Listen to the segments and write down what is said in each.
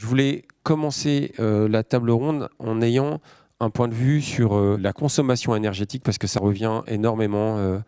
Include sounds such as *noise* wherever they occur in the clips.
Je voulais commencer euh, la table ronde en ayant un point de vue sur euh, la consommation énergétique parce que ça revient énormément euh,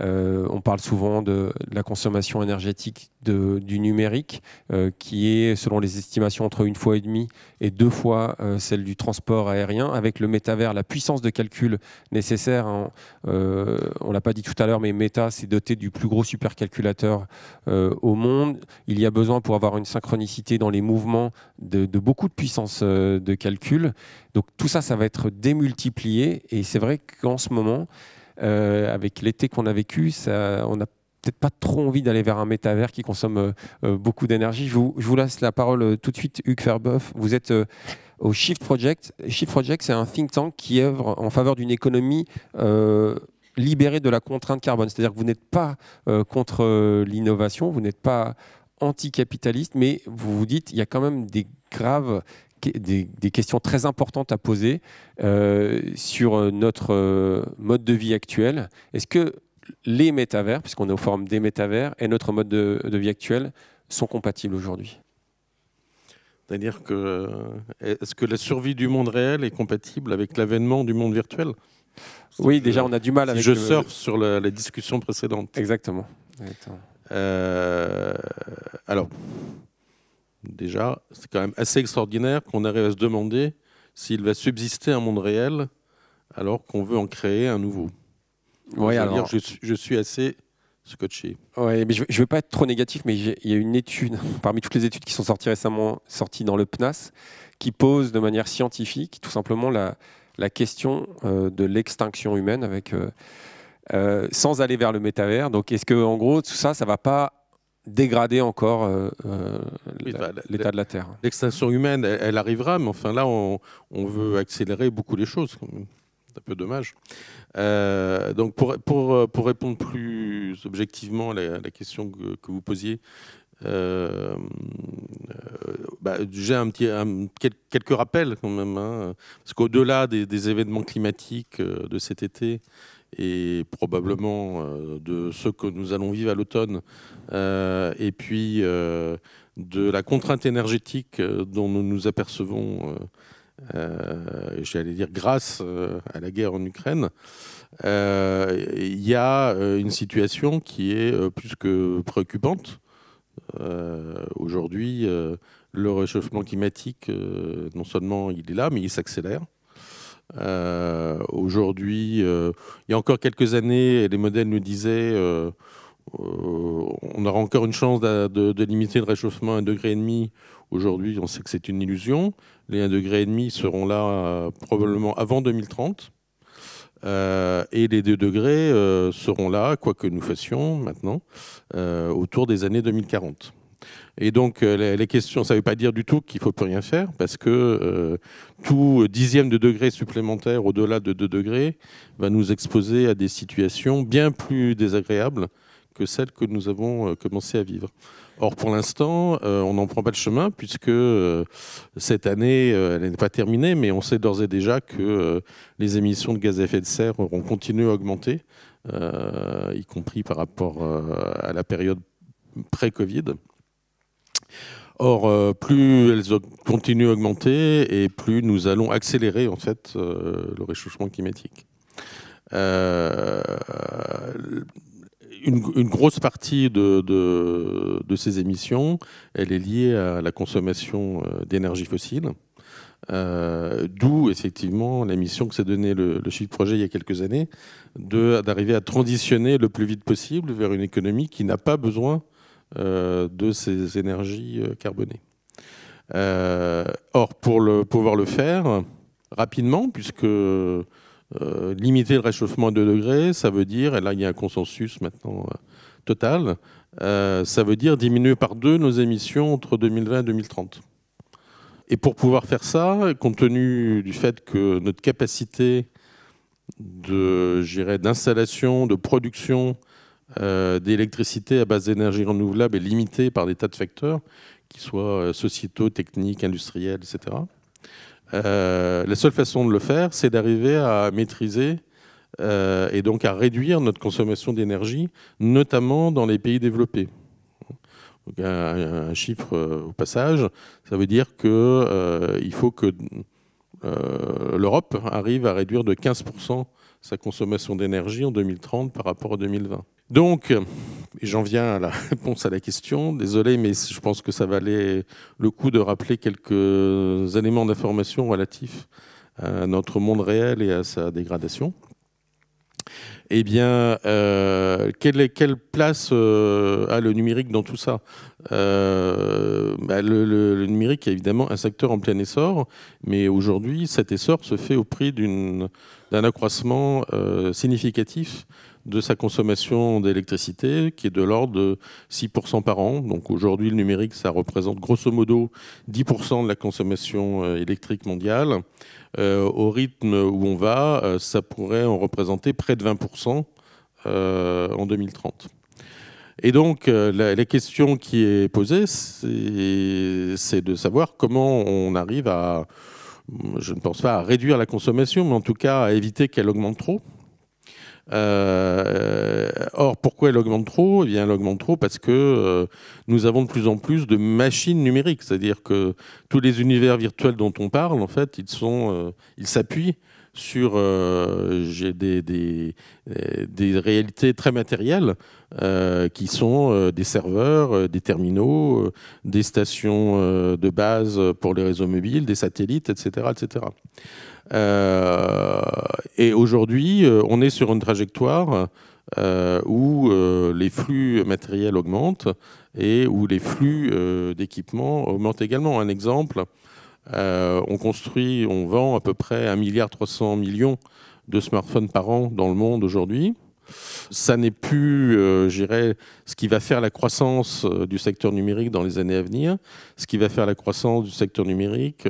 euh, on parle souvent de, la consommation énergétique du numérique, euh, qui est, selon les estimations, entre une fois et demie et deux fois euh, celle du transport aérien. Avec le métavers, la puissance de calcul nécessaire, hein, on l'a pas dit tout à l'heure, mais Meta s'est doté du plus gros supercalculateur au monde. Il y a besoin pour avoir une synchronicité dans les mouvements de beaucoup de puissance de calcul. Donc tout ça, ça va être démultiplié. Et c'est vrai qu'en ce moment, euh, avec l'été qu'on a vécu, on n'a peut-être pas trop envie d'aller vers un métavers qui consomme euh, euh, beaucoup d'énergie. Je vous, laisse la parole tout de suite, Hugues Ferbeuf. Vous êtes au Shift Project. Shift Project, c'est un think tank qui œuvre en faveur d'une économie libérée de la contrainte carbone. C'est-à-dire que vous n'êtes pas contre l'innovation, vous n'êtes pas anticapitaliste, mais vous vous dites il y a quand même des graves des, questions très importantes à poser euh, sur euh, notre euh, mode de vie actuel. Est-ce que les métavers, puisqu'on est au forum des métavers, et notre mode de, vie actuel sont compatibles aujourd'hui C'est-à-dire que est-ce que la survie du monde réel est compatible avec l'avènement du monde virtuel Oui, déjà, on a du mal à je surfe sur la, discussion précédente. Exactement. alors, déjà, c'est quand même assez extraordinaire qu'on arrive à se demander s'il va subsister un monde réel alors qu'on veut en créer un nouveau. je, suis assez scotché. Ouais, mais je ne veux pas être trop négatif, mais il y a une étude, *laughs* parmi toutes les études qui sont sorties récemment, sorties dans le PNAS, qui pose de manière scientifique tout simplement la, question euh, de l'extinction humaine avec... Euh, euh, sans aller vers le métavers. Donc, est-ce que, en gros, tout ça, ça va pas dégrader encore euh, euh, bah, l'état de la Terre. L'extinction humaine, elle, arrivera, mais enfin là, on, mm-hmm. veut accélérer beaucoup les choses. C'est un peu dommage. Euh, donc pour, pour, pour, répondre plus objectivement à la, question que, vous posiez, bah, j'ai un petit, quelques rappels quand même, hein. parce qu'au-delà des, des, événements climatiques de cet été, et probablement euh, de ce que nous allons vivre à l'automne, euh, et puis euh, de la contrainte énergétique dont nous nous apercevons, j'allais dire grâce à la guerre en Ukraine, il y a une situation qui est plus que préoccupante. Aujourd'hui, le réchauffement climatique, non seulement il est là, mais il s'accélère. Euh, aujourd'hui, euh, il y a encore quelques années, les modèles nous disaient euh, on aura encore une chance de, limiter le réchauffement à 1,5 degré. Aujourd'hui, on sait que c'est une illusion. Les 1,5 degré seront là probablement avant 2030. et les 2 degrés seront là, quoi que nous fassions maintenant, autour des années 2040. Et donc, euh, les questions, ça ne veut pas dire du tout qu'il ne faut plus rien faire, parce que euh, tout dixième de degré supplémentaire au-delà de 2 degrés va nous exposer à des situations bien plus désagréables que celles que nous avons euh, commencé à vivre. Or, pour l'instant, on n'en prend pas le chemin, puisque cette année, elle n'est pas terminée, mais on sait d'ores et déjà que les émissions de gaz à effet de serre auront continué à augmenter, y compris par rapport à la période pré-Covid. Or, euh, plus elles continuent à augmenter et plus nous allons accélérer en fait euh, le réchauffement climatique. Euh, une, grosse partie de, ces émissions, elle est liée à la consommation d'énergie fossile. D'où effectivement la mission que s'est donnée le, le chiffre projet il y a quelques années, d'arriver à transitionner le plus vite possible vers une économie qui n'a pas besoin euh, de ces énergies euh, carbonées. Euh, or, pour le, pouvoir le faire rapidement, puisque limiter le réchauffement à 2 degrés, ça veut dire, et là il y a un consensus maintenant total, ça veut dire diminuer par deux nos émissions entre 2020 et 2030. Et pour pouvoir faire ça, compte tenu du fait que notre capacité d'installation, de, production euh, d'électricité à base d'énergie renouvelable est limitée par des tas de facteurs, qu'ils soient euh, sociétaux, techniques, industriels, etc. Euh, la seule façon de le faire, c'est d'arriver à maîtriser et donc à réduire notre consommation d'énergie, notamment dans les pays développés. un, chiffre au passage, ça veut dire qu'il faut que l'Europe arrive à réduire de 15% sa consommation d'énergie en 2030 par rapport à 2020. Donc, j'en viens à la *laughs* réponse à la question. Désolé, mais je pense que ça valait le coup de rappeler quelques éléments d'information relatifs à notre monde réel et à sa dégradation. Eh bien, euh, quelle, place euh, a le numérique dans tout ça euh, bah, le, numérique est évidemment un secteur en plein essor, mais aujourd'hui, cet essor se fait au prix d'un accroissement significatif de sa consommation d'électricité, qui est de l'ordre de 6% par an. Donc aujourd'hui, le numérique, ça représente grosso modo 10% de la consommation euh, électrique mondiale. Euh, au rythme où on va, euh, ça pourrait en représenter près de 20% en 2030. Et donc, la, la, question qui est posée, c'est de savoir comment on arrive à, je ne pense pas à réduire la consommation, mais en tout cas à éviter qu'elle augmente trop. Euh, or, pourquoi elle augmente trop Eh bien, elle augmente trop parce que euh, nous avons de plus en plus de machines numériques, c'est-à-dire que tous les univers virtuels dont on parle, en fait, ils sont, euh, ils s'appuient sur euh, euh, des, réalités très matérielles euh, qui sont des serveurs, des terminaux, des stations de base pour les réseaux mobiles, des satellites, etc. etc. et aujourd'hui, on est sur une trajectoire où les flux matériels augmentent et où les flux d'équipements augmentent également. Un exemple, euh, on construit, on vend à peu près 1,3 milliard de smartphones par an dans le monde aujourd'hui. Ça n'est plus, euh, je j'irais, ce qui va faire la croissance euh, du secteur numérique dans les années à venir. Ce qui va faire la croissance du secteur numérique,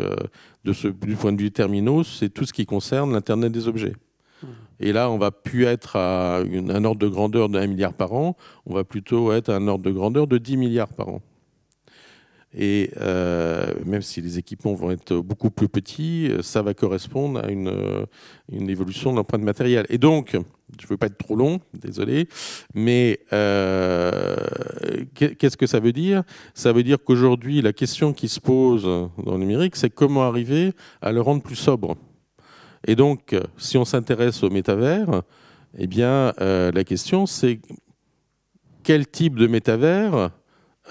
du point de vue terminaux, c'est tout ce qui concerne l'Internet des objets. Mmh. Et là, on va plus être à un ordre de grandeur de 1 milliard par an, on va plutôt être à un ordre de grandeur de 10 milliards par an. Et euh, même si les équipements vont être beaucoup plus petits, euh, ça va correspondre à une, euh, une évolution de l'empreinte matérielle. Et donc, je ne veux pas être trop long, désolé, mais qu'est-ce que ça veut dire Ça veut dire qu'aujourd'hui, la question qui se pose dans le numérique, c'est comment arriver à le rendre plus sobre. Et donc, si on s'intéresse au métavers, eh bien, la question, c'est quel type de métavers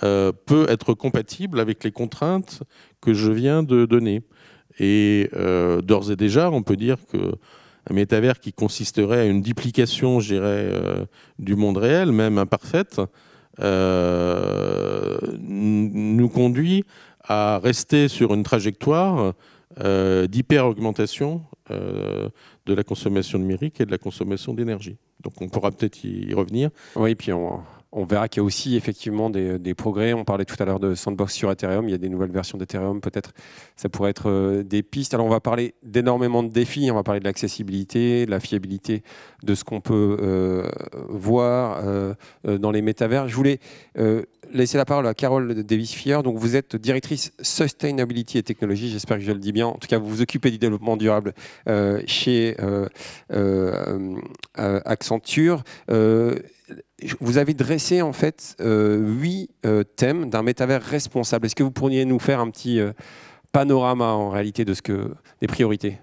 euh, peut être compatible avec les contraintes que je viens de donner. Et euh, d'ores et déjà, on peut dire que un métavers qui consisterait à une duplication, je euh, du monde réel, même imparfaite, nous conduit à rester sur une trajectoire d'hyper-augmentation de la consommation numérique et de la consommation d'énergie. Donc on pourra peut-être y revenir. Oui, puis on, on verra qu'il y a aussi effectivement des, progrès. On parlait tout à l'heure de Sandbox sur Ethereum. Il y a des nouvelles versions d'Ethereum. Peut-être ça pourrait être euh, des pistes. Alors on va parler d'énormément de défis. On va parler de l'accessibilité, de la fiabilité de ce qu'on peut euh, voir euh, dans les métavers. Je voulais laisser la parole à Carole Davis-Fier. Donc vous êtes directrice Sustainability et Technologie. J'espère que je le dis bien. En tout cas, vous vous occupez du développement durable chez Accenture vous avez dressé en fait euh, huit euh, thèmes d'un métavers responsable. Est-ce que vous pourriez nous faire un petit euh, panorama en réalité de ce que des priorités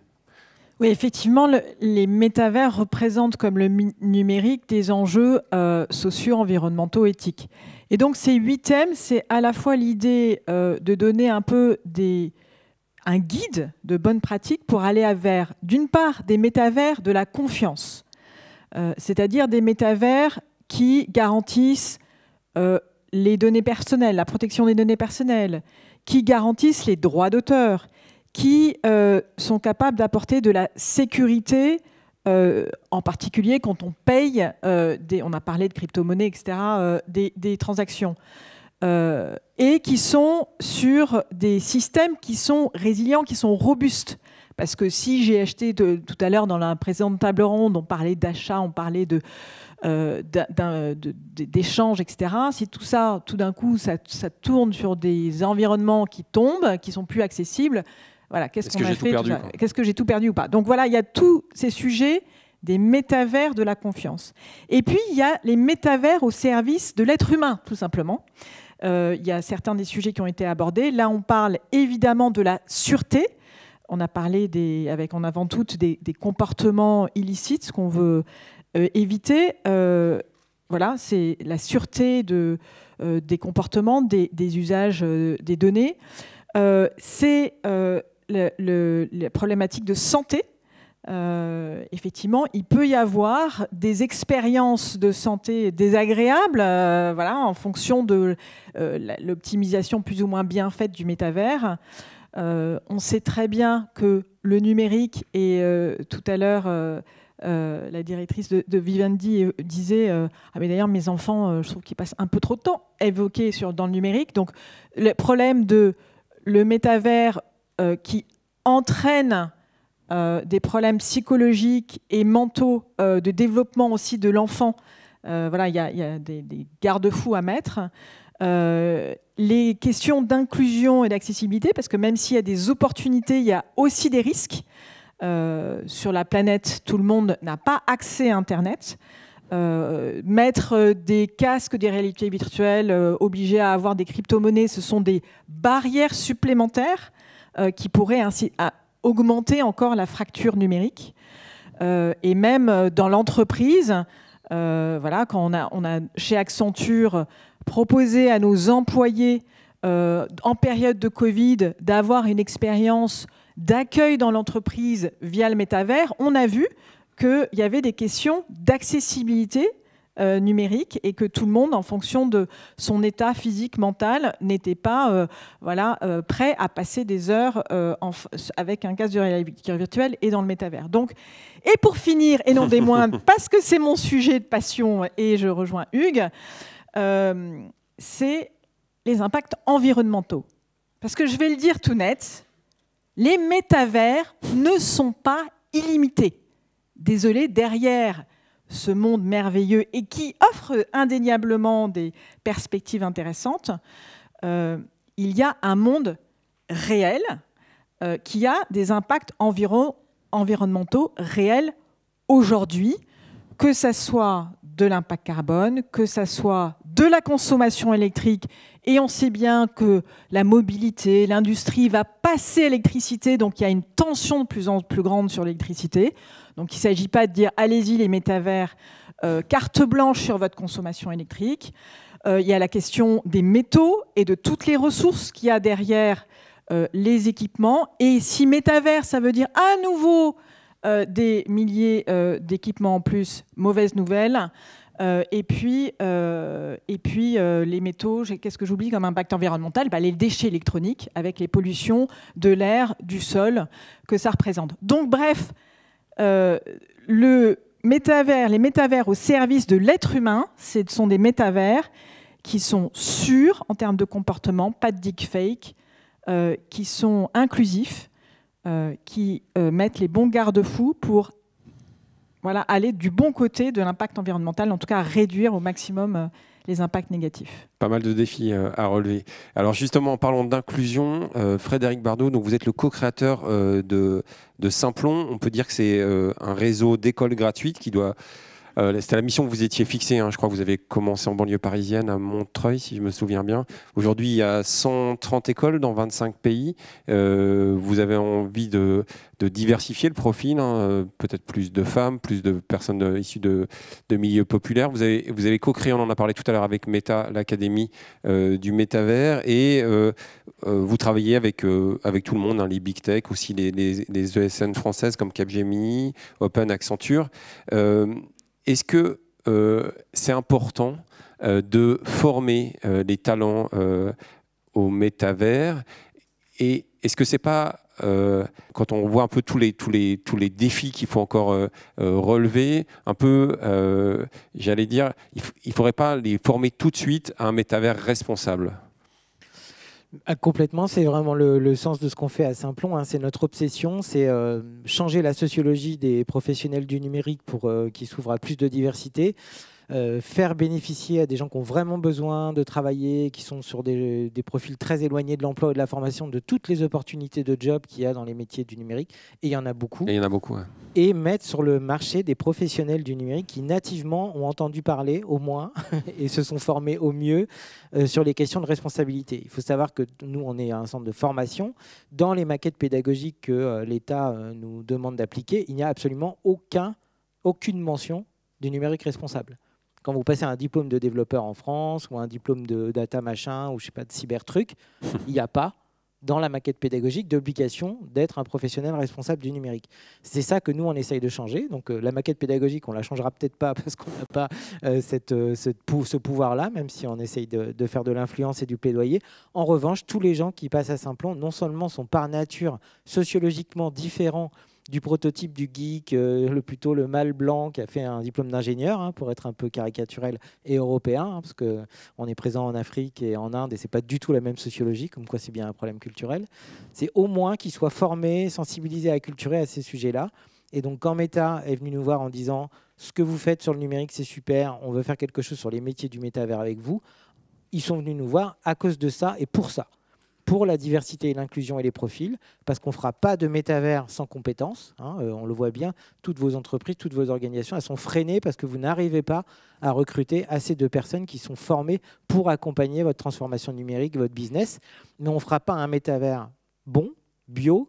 oui, effectivement, les métavers représentent, comme le numérique, des enjeux sociaux, environnementaux, éthiques. Et donc, ces huit thèmes, c'est à la fois l'idée de donner un peu des, un guide de bonnes pratiques pour aller à vers, d'une part, des métavers de la confiance, c'est-à-dire des métavers qui garantissent euh, les données personnelles, la protection des données personnelles, qui garantissent les droits d'auteur, qui euh, sont capables d'apporter de la sécurité, euh, en particulier quand on paye, des, on a parlé de crypto-monnaies, etc., des, transactions, et qui sont sur des systèmes qui sont résilients, qui sont robustes. Parce que si j'ai acheté tout à l'heure dans la présente table ronde, on parlait d'achat, on parlait de, euh, d'échanges, etc., si tout ça, tout d'un coup, ça, tourne sur des environnements qui tombent, qui sont plus accessibles, voilà, qu'est-ce qu'on a fait Qu'est-ce que j'ai tout perdu ou pas Donc voilà, il y a tous ces sujets des métavers de la confiance. Et puis, il y a les métavers au service de l'être humain, tout simplement. Euh, il y a certains des sujets qui ont été abordés. Là, on parle évidemment de la sûreté. On a parlé des, avec en avant-toute des, des, comportements illicites, ce qu'on veut euh, éviter euh, voilà, c'est la sûreté de, euh, des comportements, des, usages des données. c'est la problématique de santé. effectivement, il peut y avoir des expériences de santé désagréables, voilà, en fonction de l'optimisation plus ou moins bien faite du métavers. on sait très bien que le numérique est tout à l'heure euh, la directrice de, Vivendi euh, disait euh, Ah, mais d'ailleurs, mes enfants, je trouve qu'ils passent un peu trop de temps évoqués sur, dans le numérique. Donc, le problème de le métavers qui entraîne des problèmes psychologiques et mentaux de développement aussi de l'enfant, voilà, il y, a, des, garde-fous à mettre. les questions d'inclusion et d'accessibilité, parce que même s'il y a des opportunités, il y a aussi des risques. Euh, sur la planète, tout le monde n'a pas accès à Internet. Euh, mettre des casques des réalités virtuelles, euh, obligés à avoir des crypto-monnaies, ce sont des barrières supplémentaires qui pourraient ainsi ah, augmenter encore la fracture numérique. et même dans l'entreprise, voilà, quand on a, on a, chez Accenture proposé à nos employés en période de Covid d'avoir une expérience d'accueil dans l'entreprise via le métavers, on a vu qu'il y avait des questions d'accessibilité euh, numérique et que tout le monde, en fonction de son état physique, mental, n'était pas euh, voilà, euh, prêt à passer des heures avec un casque de réalité virtuelle et dans le métavers. Donc, et pour finir, et non des moindres, *laughs* parce que c'est mon sujet de passion et je rejoins Hugues, c'est les impacts environnementaux. Parce que je vais le dire tout net, les métavers ne sont pas illimités. Désolé, derrière ce monde merveilleux et qui offre indéniablement des perspectives intéressantes, euh, il y a un monde réel euh, qui a des impacts environnementaux réels aujourd'hui, que ce soit de l'impact carbone, que ça soit de la consommation électrique, et on sait bien que la mobilité, l'industrie va passer l'électricité, donc il y a une tension de plus en plus grande sur l'électricité. Donc il ne s'agit pas de dire allez-y les métavers, euh, carte blanche sur votre consommation électrique. Euh, il y a la question des métaux et de toutes les ressources qu'il y a derrière euh, les équipements. Et si métavers, ça veut dire à nouveau euh, des milliers euh, d'équipements en plus, mauvaise nouvelle. Euh, et puis, et puis les métaux, qu'est-ce que j'oublie comme impact environnemental bah, Les déchets électroniques avec les pollutions de l'air, du sol que ça représente. Donc bref, le métavers, les métavers au service de l'être humain, ce sont des métavers qui sont sûrs en termes de comportement, pas de dig fake, qui sont inclusifs euh, qui euh, mettent les bons garde-fous pour voilà, aller du bon côté de l'impact environnemental, en tout cas réduire au maximum euh, les impacts négatifs. Pas mal de défis à relever. Alors justement, en parlant d'inclusion, Frédéric Bardot, donc vous êtes le co-créateur de, de Simplon. On peut dire que c'est un réseau d'écoles gratuites qui doit euh, c'était la mission que vous étiez fixée. Hein. Je crois que vous avez commencé en banlieue parisienne, à Montreuil, si je me souviens bien. Aujourd'hui, il y a 130 écoles dans 25 pays. Euh, vous avez envie de, diversifier le profil, hein. euh, peut-être plus de femmes, plus de personnes issues de, milieux populaires. Vous avez, co-créé, on en a parlé tout à l'heure avec Meta, l'académie du métavers, et vous travaillez avec, tout le monde, hein, les big tech, aussi les, les, ESN e françaises comme Capgemini, Open, Accenture est-ce que euh, c'est important euh, de former les euh, talents au métavers Et est-ce que c'est pas quand on voit un peu tous les, tous les, tous les défis qu'il faut encore relever, un peu, j'allais dire, il ne faudrait pas les former tout de suite à un métavers responsable ah, complètement, c'est vraiment le, sens de ce qu'on fait à Saint-Plon. Hein. C'est notre obsession, c'est euh, changer la sociologie des professionnels du numérique pour euh, qu'ils s'ouvrent à plus de diversité. Euh, faire bénéficier à des gens qui ont vraiment besoin de travailler, qui sont sur des, profils très éloignés de l'emploi et de la formation, de toutes les opportunités de job qu'il y a dans les métiers du numérique. Et il y en a beaucoup. Et il y en a beaucoup. Et mettre sur le marché des professionnels du numérique qui nativement ont entendu parler au moins *laughs* et se sont formés au mieux euh, sur les questions de responsabilité. Il faut savoir que nous, on est un centre de formation. Dans les maquettes pédagogiques que euh, l'État nous demande d'appliquer, il n'y a absolument aucun, aucune mention du numérique responsable quand vous passez un diplôme de développeur en France ou un diplôme de data machin ou je sais pas de cyber truc, *laughs* il n'y a pas dans la maquette pédagogique d'obligation d'être un professionnel responsable du numérique. C'est ça que nous, on essaye de changer. Donc euh, la maquette pédagogique, on la changera peut-être pas *laughs* parce qu'on n'a pas euh, cette, euh, ce pouvoir-là, même si on essaye de, de faire de l'influence et du plaidoyer. En revanche, tous les gens qui passent à Simplon, non seulement sont par nature sociologiquement différents du prototype du geek, euh, le plutôt le mâle blanc qui a fait un diplôme d'ingénieur, hein, pour être un peu caricaturel, et européen, hein, parce qu'on est présent en Afrique et en Inde, et c'est pas du tout la même sociologie, comme quoi c'est bien un problème culturel. C'est au moins qu'ils soient formés, sensibilisés sensibilisé, acculturés à ces sujets-là. Et donc quand Meta est venu nous voir en disant ce que vous faites sur le numérique, c'est super, on veut faire quelque chose sur les métiers du métavers avec vous, ils sont venus nous voir à cause de ça et pour ça pour la diversité et l'inclusion et les profils, parce qu'on ne fera pas de métavers sans compétences. Hein, euh, on le voit bien, toutes vos entreprises, toutes vos organisations, elles sont freinées parce que vous n'arrivez pas à recruter assez de personnes qui sont formées pour accompagner votre transformation numérique, votre business. Mais on ne fera pas un métavers bon, bio,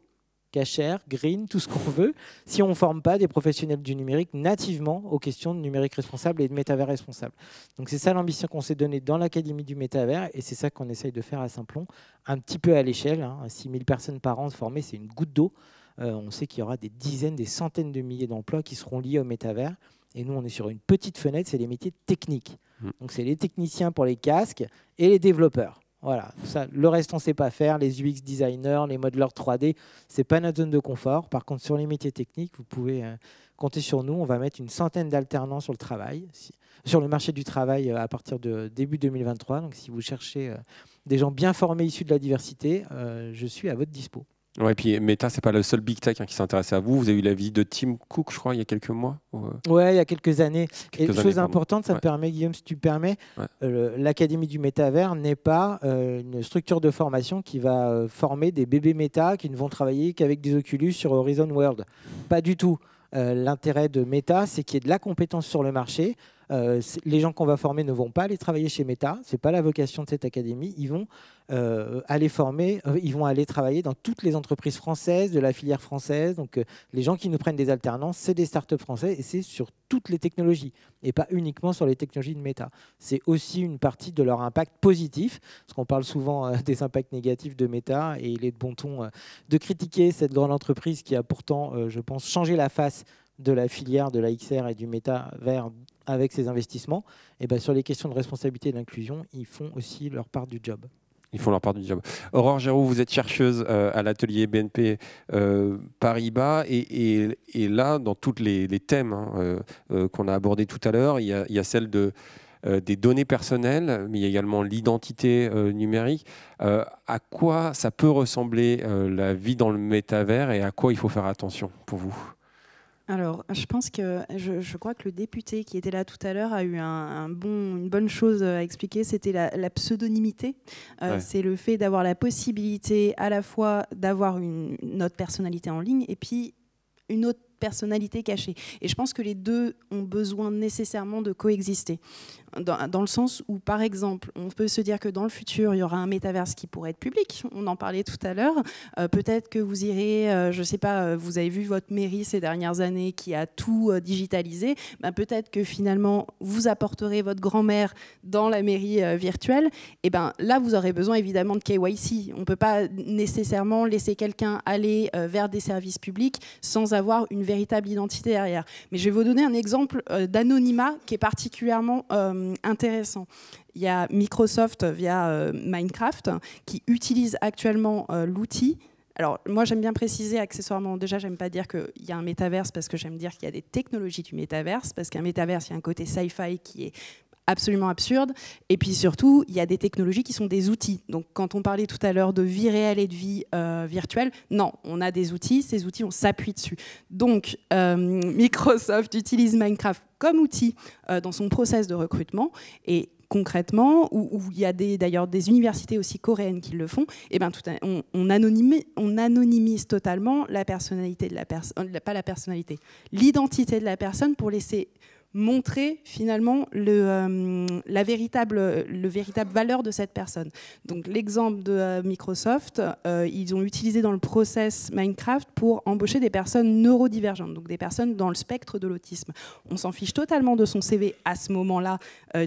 cachère, green, tout ce qu'on veut, si on ne forme pas des professionnels du numérique nativement aux questions de numérique responsable et de métavers responsable. Donc c'est ça l'ambition qu'on s'est donnée dans l'Académie du métavers et c'est ça qu'on essaye de faire à Saint-Plon, un petit peu à l'échelle. 6 hein, 6000 personnes par an formées, c'est une goutte d'eau. Euh, on sait qu'il y aura des dizaines, des centaines de milliers d'emplois qui seront liés au métavers. Et nous, on est sur une petite fenêtre, c'est les métiers techniques. Mm. Donc, c'est les techniciens pour les casques et les développeurs. Voilà, ça, le reste on ne sait pas faire, les UX designers, les modeleurs 3D, c'est pas notre zone de confort. Par contre, sur les métiers techniques, vous pouvez euh, compter sur nous. On va mettre une centaine d'alternants sur le travail, sur le marché du travail euh, à partir de début 2023. Donc, si vous cherchez euh, des gens bien formés issus de la diversité, je suis à votre dispo. Et puis Meta, c'est pas le seul big tech hein, qui s'intéresse à vous. Vous avez eu la visite de Tim Cook, je crois, il y a quelques mois. Oui, euh, Ouais, il y a quelques années. Quelque et une chose importante, ça me permet, Guillaume, si tu permets, euh, l'Académie du métavers n'est pas euh, une structure de formation qui va former des bébés méta qui ne vont travailler qu'avec des Oculus sur Horizon World. Pas du tout. L'intérêt de Meta, c'est qu'il y ait de la compétence sur le marché euh, les gens qu'on va former ne vont pas aller travailler chez Meta, ce n'est pas la vocation de cette académie. Ils vont euh, aller former, euh, ils vont aller travailler dans toutes les entreprises françaises de la filière française. Donc les gens qui nous prennent des alternances, c'est des startups françaises et c'est sur toutes les technologies et pas uniquement sur les technologies de Meta. C'est aussi une partie de leur impact positif, parce qu'on parle souvent des impacts négatifs de Meta et il est de bon ton de critiquer cette grande entreprise qui a pourtant, je pense, changé la face de la filière de la XR et du Meta vers avec ces investissements, et eh ben sur les questions de responsabilité et d'inclusion, ils font aussi leur part du job. Ils font leur part du job. Aurore Géraud, vous êtes chercheuse euh, à l'atelier BNP euh, Paribas. Et, et, là, dans tous les, thèmes hein, euh, qu'on a abordés tout à l'heure, il, y a, celle de, des données personnelles, mais il y a également l'identité numérique. à quoi ça peut ressembler la vie dans le métavers et à quoi il faut faire attention pour vous alors, je pense que je, crois que le député qui était là tout à l'heure a eu une bonne chose à expliquer. C'était la, pseudonymité. Euh, c'est le fait d'avoir la possibilité à la fois d'avoir une, autre personnalité en ligne et puis une autre personnalité cachée. Et je pense que les deux ont besoin nécessairement de coexister dans, le sens où, par exemple, on peut se dire que dans le futur, il y aura un métaverse qui pourrait être public. On en parlait tout à l'heure. Euh, peut-être que vous irez, euh, je ne sais pas, euh, vous avez vu votre mairie ces dernières années qui a tout digitalisé. Ben, peut-être que finalement, vous apporterez votre grand-mère dans la mairie virtuelle. Et ben là, vous aurez besoin évidemment de KYC. On ne peut pas nécessairement laisser quelqu'un aller vers des services publics sans avoir une véritable identité derrière. Mais je vais vous donner un exemple d'anonymat qui est particulièrement euh, intéressant. Il y a Microsoft via euh, Minecraft qui utilise actuellement euh, l'outil alors, moi, j'aime bien préciser accessoirement. Déjà, j'aime pas dire qu'il y a un métaverse parce que j'aime dire qu'il y a des technologies du métaverse. Parce qu'un métaverse, il y a un côté sci-fi qui est absolument absurde. Et puis surtout, il y a des technologies qui sont des outils. Donc quand on parlait tout à l'heure de vie réelle et de vie euh, virtuelle, non, on a des outils, ces outils, on s'appuie dessus. Donc euh, Microsoft utilise Minecraft comme outil euh, dans son process de recrutement. Et concrètement, où, il y a d'ailleurs des, universités aussi coréennes qui le font, et eh ben tout on, on, anonymise totalement la personnalité de la personne, pas la personnalité, l'identité de la personne pour laisser montrer finalement euh, la véritable, le véritable valeur de cette personne. Donc l'exemple de euh, Microsoft, euh, ils ont utilisé dans le process Minecraft pour embaucher des personnes neurodivergentes, donc des personnes dans le spectre de l'autisme. On s'en fiche totalement de son CV à ce moment-là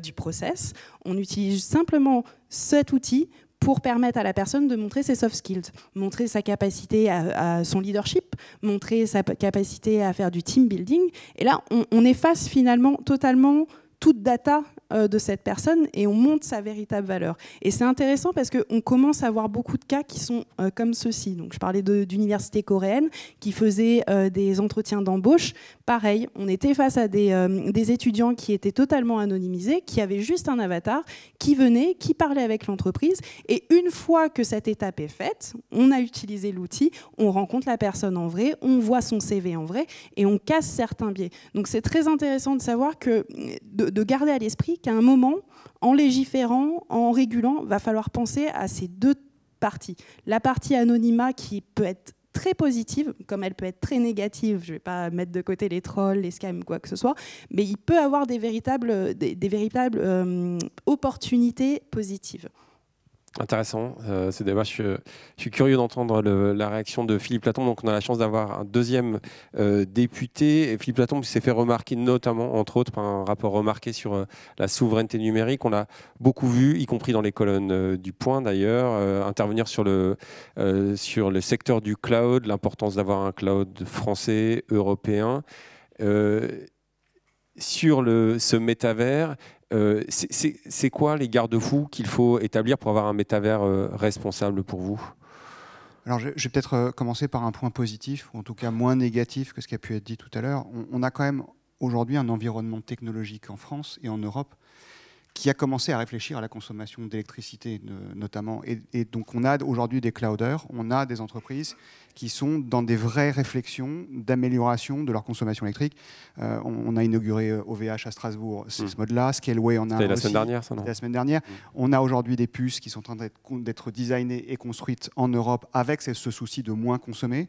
du process. On utilise simplement cet outil pour permettre à la personne de montrer ses soft skills, montrer sa capacité à, son leadership, montrer sa capacité à faire du team building. Et là, on efface finalement totalement toute data euh, de cette personne et on montre sa véritable valeur. Et c'est intéressant parce qu'on commence à voir beaucoup de cas qui sont euh, comme ceci. Donc, je parlais d'universités coréennes qui faisaient euh, des entretiens d'embauche. Pareil, on était face à des, étudiants qui étaient totalement anonymisés, qui avaient juste un avatar, qui venaient, qui parlaient avec l'entreprise. Et une fois que cette étape est faite, on a utilisé l'outil, on rencontre la personne en vrai, on voit son CV en vrai et on casse certains biais. Donc c'est très intéressant de savoir que de garder à l'esprit qu'à un moment, en légiférant, en régulant, va falloir penser à ces deux parties. La partie anonymat qui peut être très positive, comme elle peut être très négative, je ne vais pas mettre de côté les trolls, les scams, quoi que ce soit, mais il peut avoir des véritables, des, véritables euh, opportunités positives. Intéressant euh, C'est débat. Je, suis curieux d'entendre la réaction de Philippe Platon. Donc, on a la chance d'avoir un deuxième euh, député. Et Philippe Platon s'est fait remarquer, notamment, entre autres, par un rapport remarqué sur euh, la souveraineté numérique. On l'a beaucoup vu, y compris dans les colonnes du Point d'ailleurs, intervenir sur le, sur le secteur du cloud, l'importance d'avoir un cloud français, européen sur le, ce métavers, euh, c'est quoi les garde-fous qu'il faut établir pour avoir un métavers euh, responsable pour vous alors, je, vais peut-être euh, commencer par un point positif, ou en tout cas moins négatif que ce qui a pu être dit tout à l'heure. on, a quand même aujourd'hui un environnement technologique en France et en Europe qui a commencé à réfléchir à la consommation d'électricité notamment. Et, donc on a aujourd'hui des clouders, on a des entreprises qui sont dans des vraies réflexions d'amélioration de leur consommation électrique. Euh, on, a inauguré OVH euh, à Strasbourg, c'est hmm. ce mode-là, Scaleway en a aussi. la semaine dernière, ça, non La semaine dernière. Hmm. On a aujourd'hui des puces qui sont en train d'être designées et construites en Europe avec ce souci de moins consommer.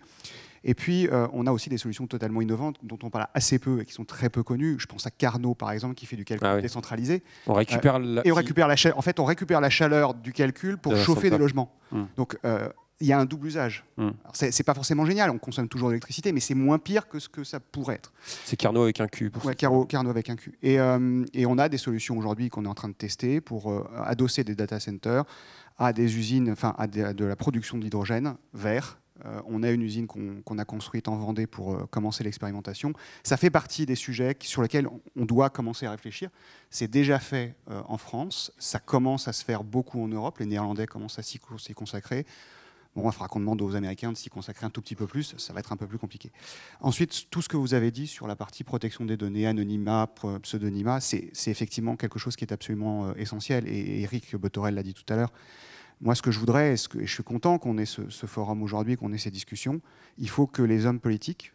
Et puis, euh, on a aussi des solutions totalement innovantes dont on parle assez peu et qui sont très peu connues. Je pense à Carnot, par exemple, qui fait du calcul ah décentralisé. On récupère euh, la... Et récupère la chaleur. En fait, on récupère la chaleur du calcul pour chauffer des logements. Hmm. Donc, euh, il y a un double usage. Hmm. Ce C'est pas forcément génial, on consomme toujours de l'électricité, mais c'est moins pire que ce que ça pourrait être. C'est Carnot avec un cul Carnot, avec un Q. Et, on a des solutions aujourd'hui qu'on est en train de tester pour adosser des data centers à des usines, enfin à de la production d'hydrogène vert euh, on a une usine qu'on a construite en Vendée pour euh, commencer l'expérimentation. Ça fait partie des sujets sur lesquels on doit commencer à réfléchir. C'est déjà fait euh, en France, ça commence à se faire beaucoup en Europe, les Néerlandais commencent à s'y consacrer. Bon, il faudra qu'on demande aux Américains de s'y consacrer un tout petit peu plus, ça va être un peu plus compliqué. Ensuite, tout ce que vous avez dit sur la partie protection des données, anonymat, pseudonymat, c'est effectivement quelque chose qui est absolument essentiel, et Eric Botorel l'a dit tout à l'heure. Moi, ce que je voudrais, et, je suis content qu'on ait ce, forum aujourd'hui, qu'on ait ces discussions, il faut que les hommes politiques,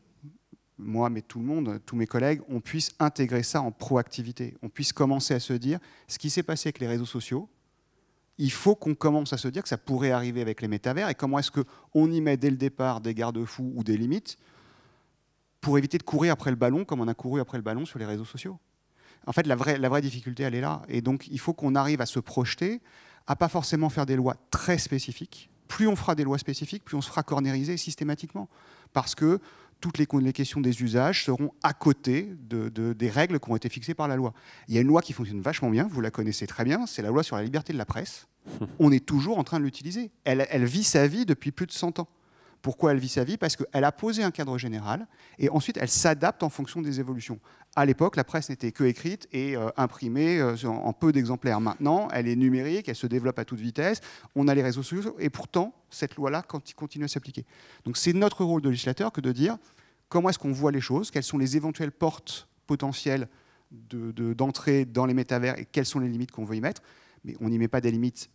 moi, mais tout le monde, tous mes collègues, on puisse intégrer ça en proactivité. On puisse commencer à se dire, ce qui s'est passé avec les réseaux sociaux, il faut qu'on commence à se dire que ça pourrait arriver avec les métavers, et comment est-ce qu'on y met dès le départ des garde-fous ou des limites pour éviter de courir après le ballon comme on a couru après le ballon sur les réseaux sociaux. En fait, la vraie difficulté, elle est là. Et donc, il faut qu'on arrive à se projeter, à pas forcément faire des lois très spécifiques. Plus on fera des lois spécifiques, plus on se fera cornériser systématiquement. Parce que toutes les, questions des usages seront à côté de, des règles qui ont été fixées par la loi. Il y a une loi qui fonctionne vachement bien, vous la connaissez très bien, c'est la loi sur la liberté de la presse. *laughs* On est toujours en train de l'utiliser. elle vit sa vie depuis plus de 100 ans. Pourquoi elle vit sa vie Parce qu'elle a posé un cadre général et ensuite elle s'adapte en fonction des évolutions. À l'époque, la presse n'était que écrite et euh, imprimée euh, en peu d'exemplaires. Maintenant, elle est numérique, elle se développe à toute vitesse, on a les réseaux sociaux et pourtant, cette loi-là continue à s'appliquer. Donc c'est notre rôle de législateur que de dire comment est-ce qu'on voit les choses, quelles sont les éventuelles portes potentielles d'entrée dans les métavers et quelles sont les limites qu'on veut y mettre. Mais on n'y met pas des limites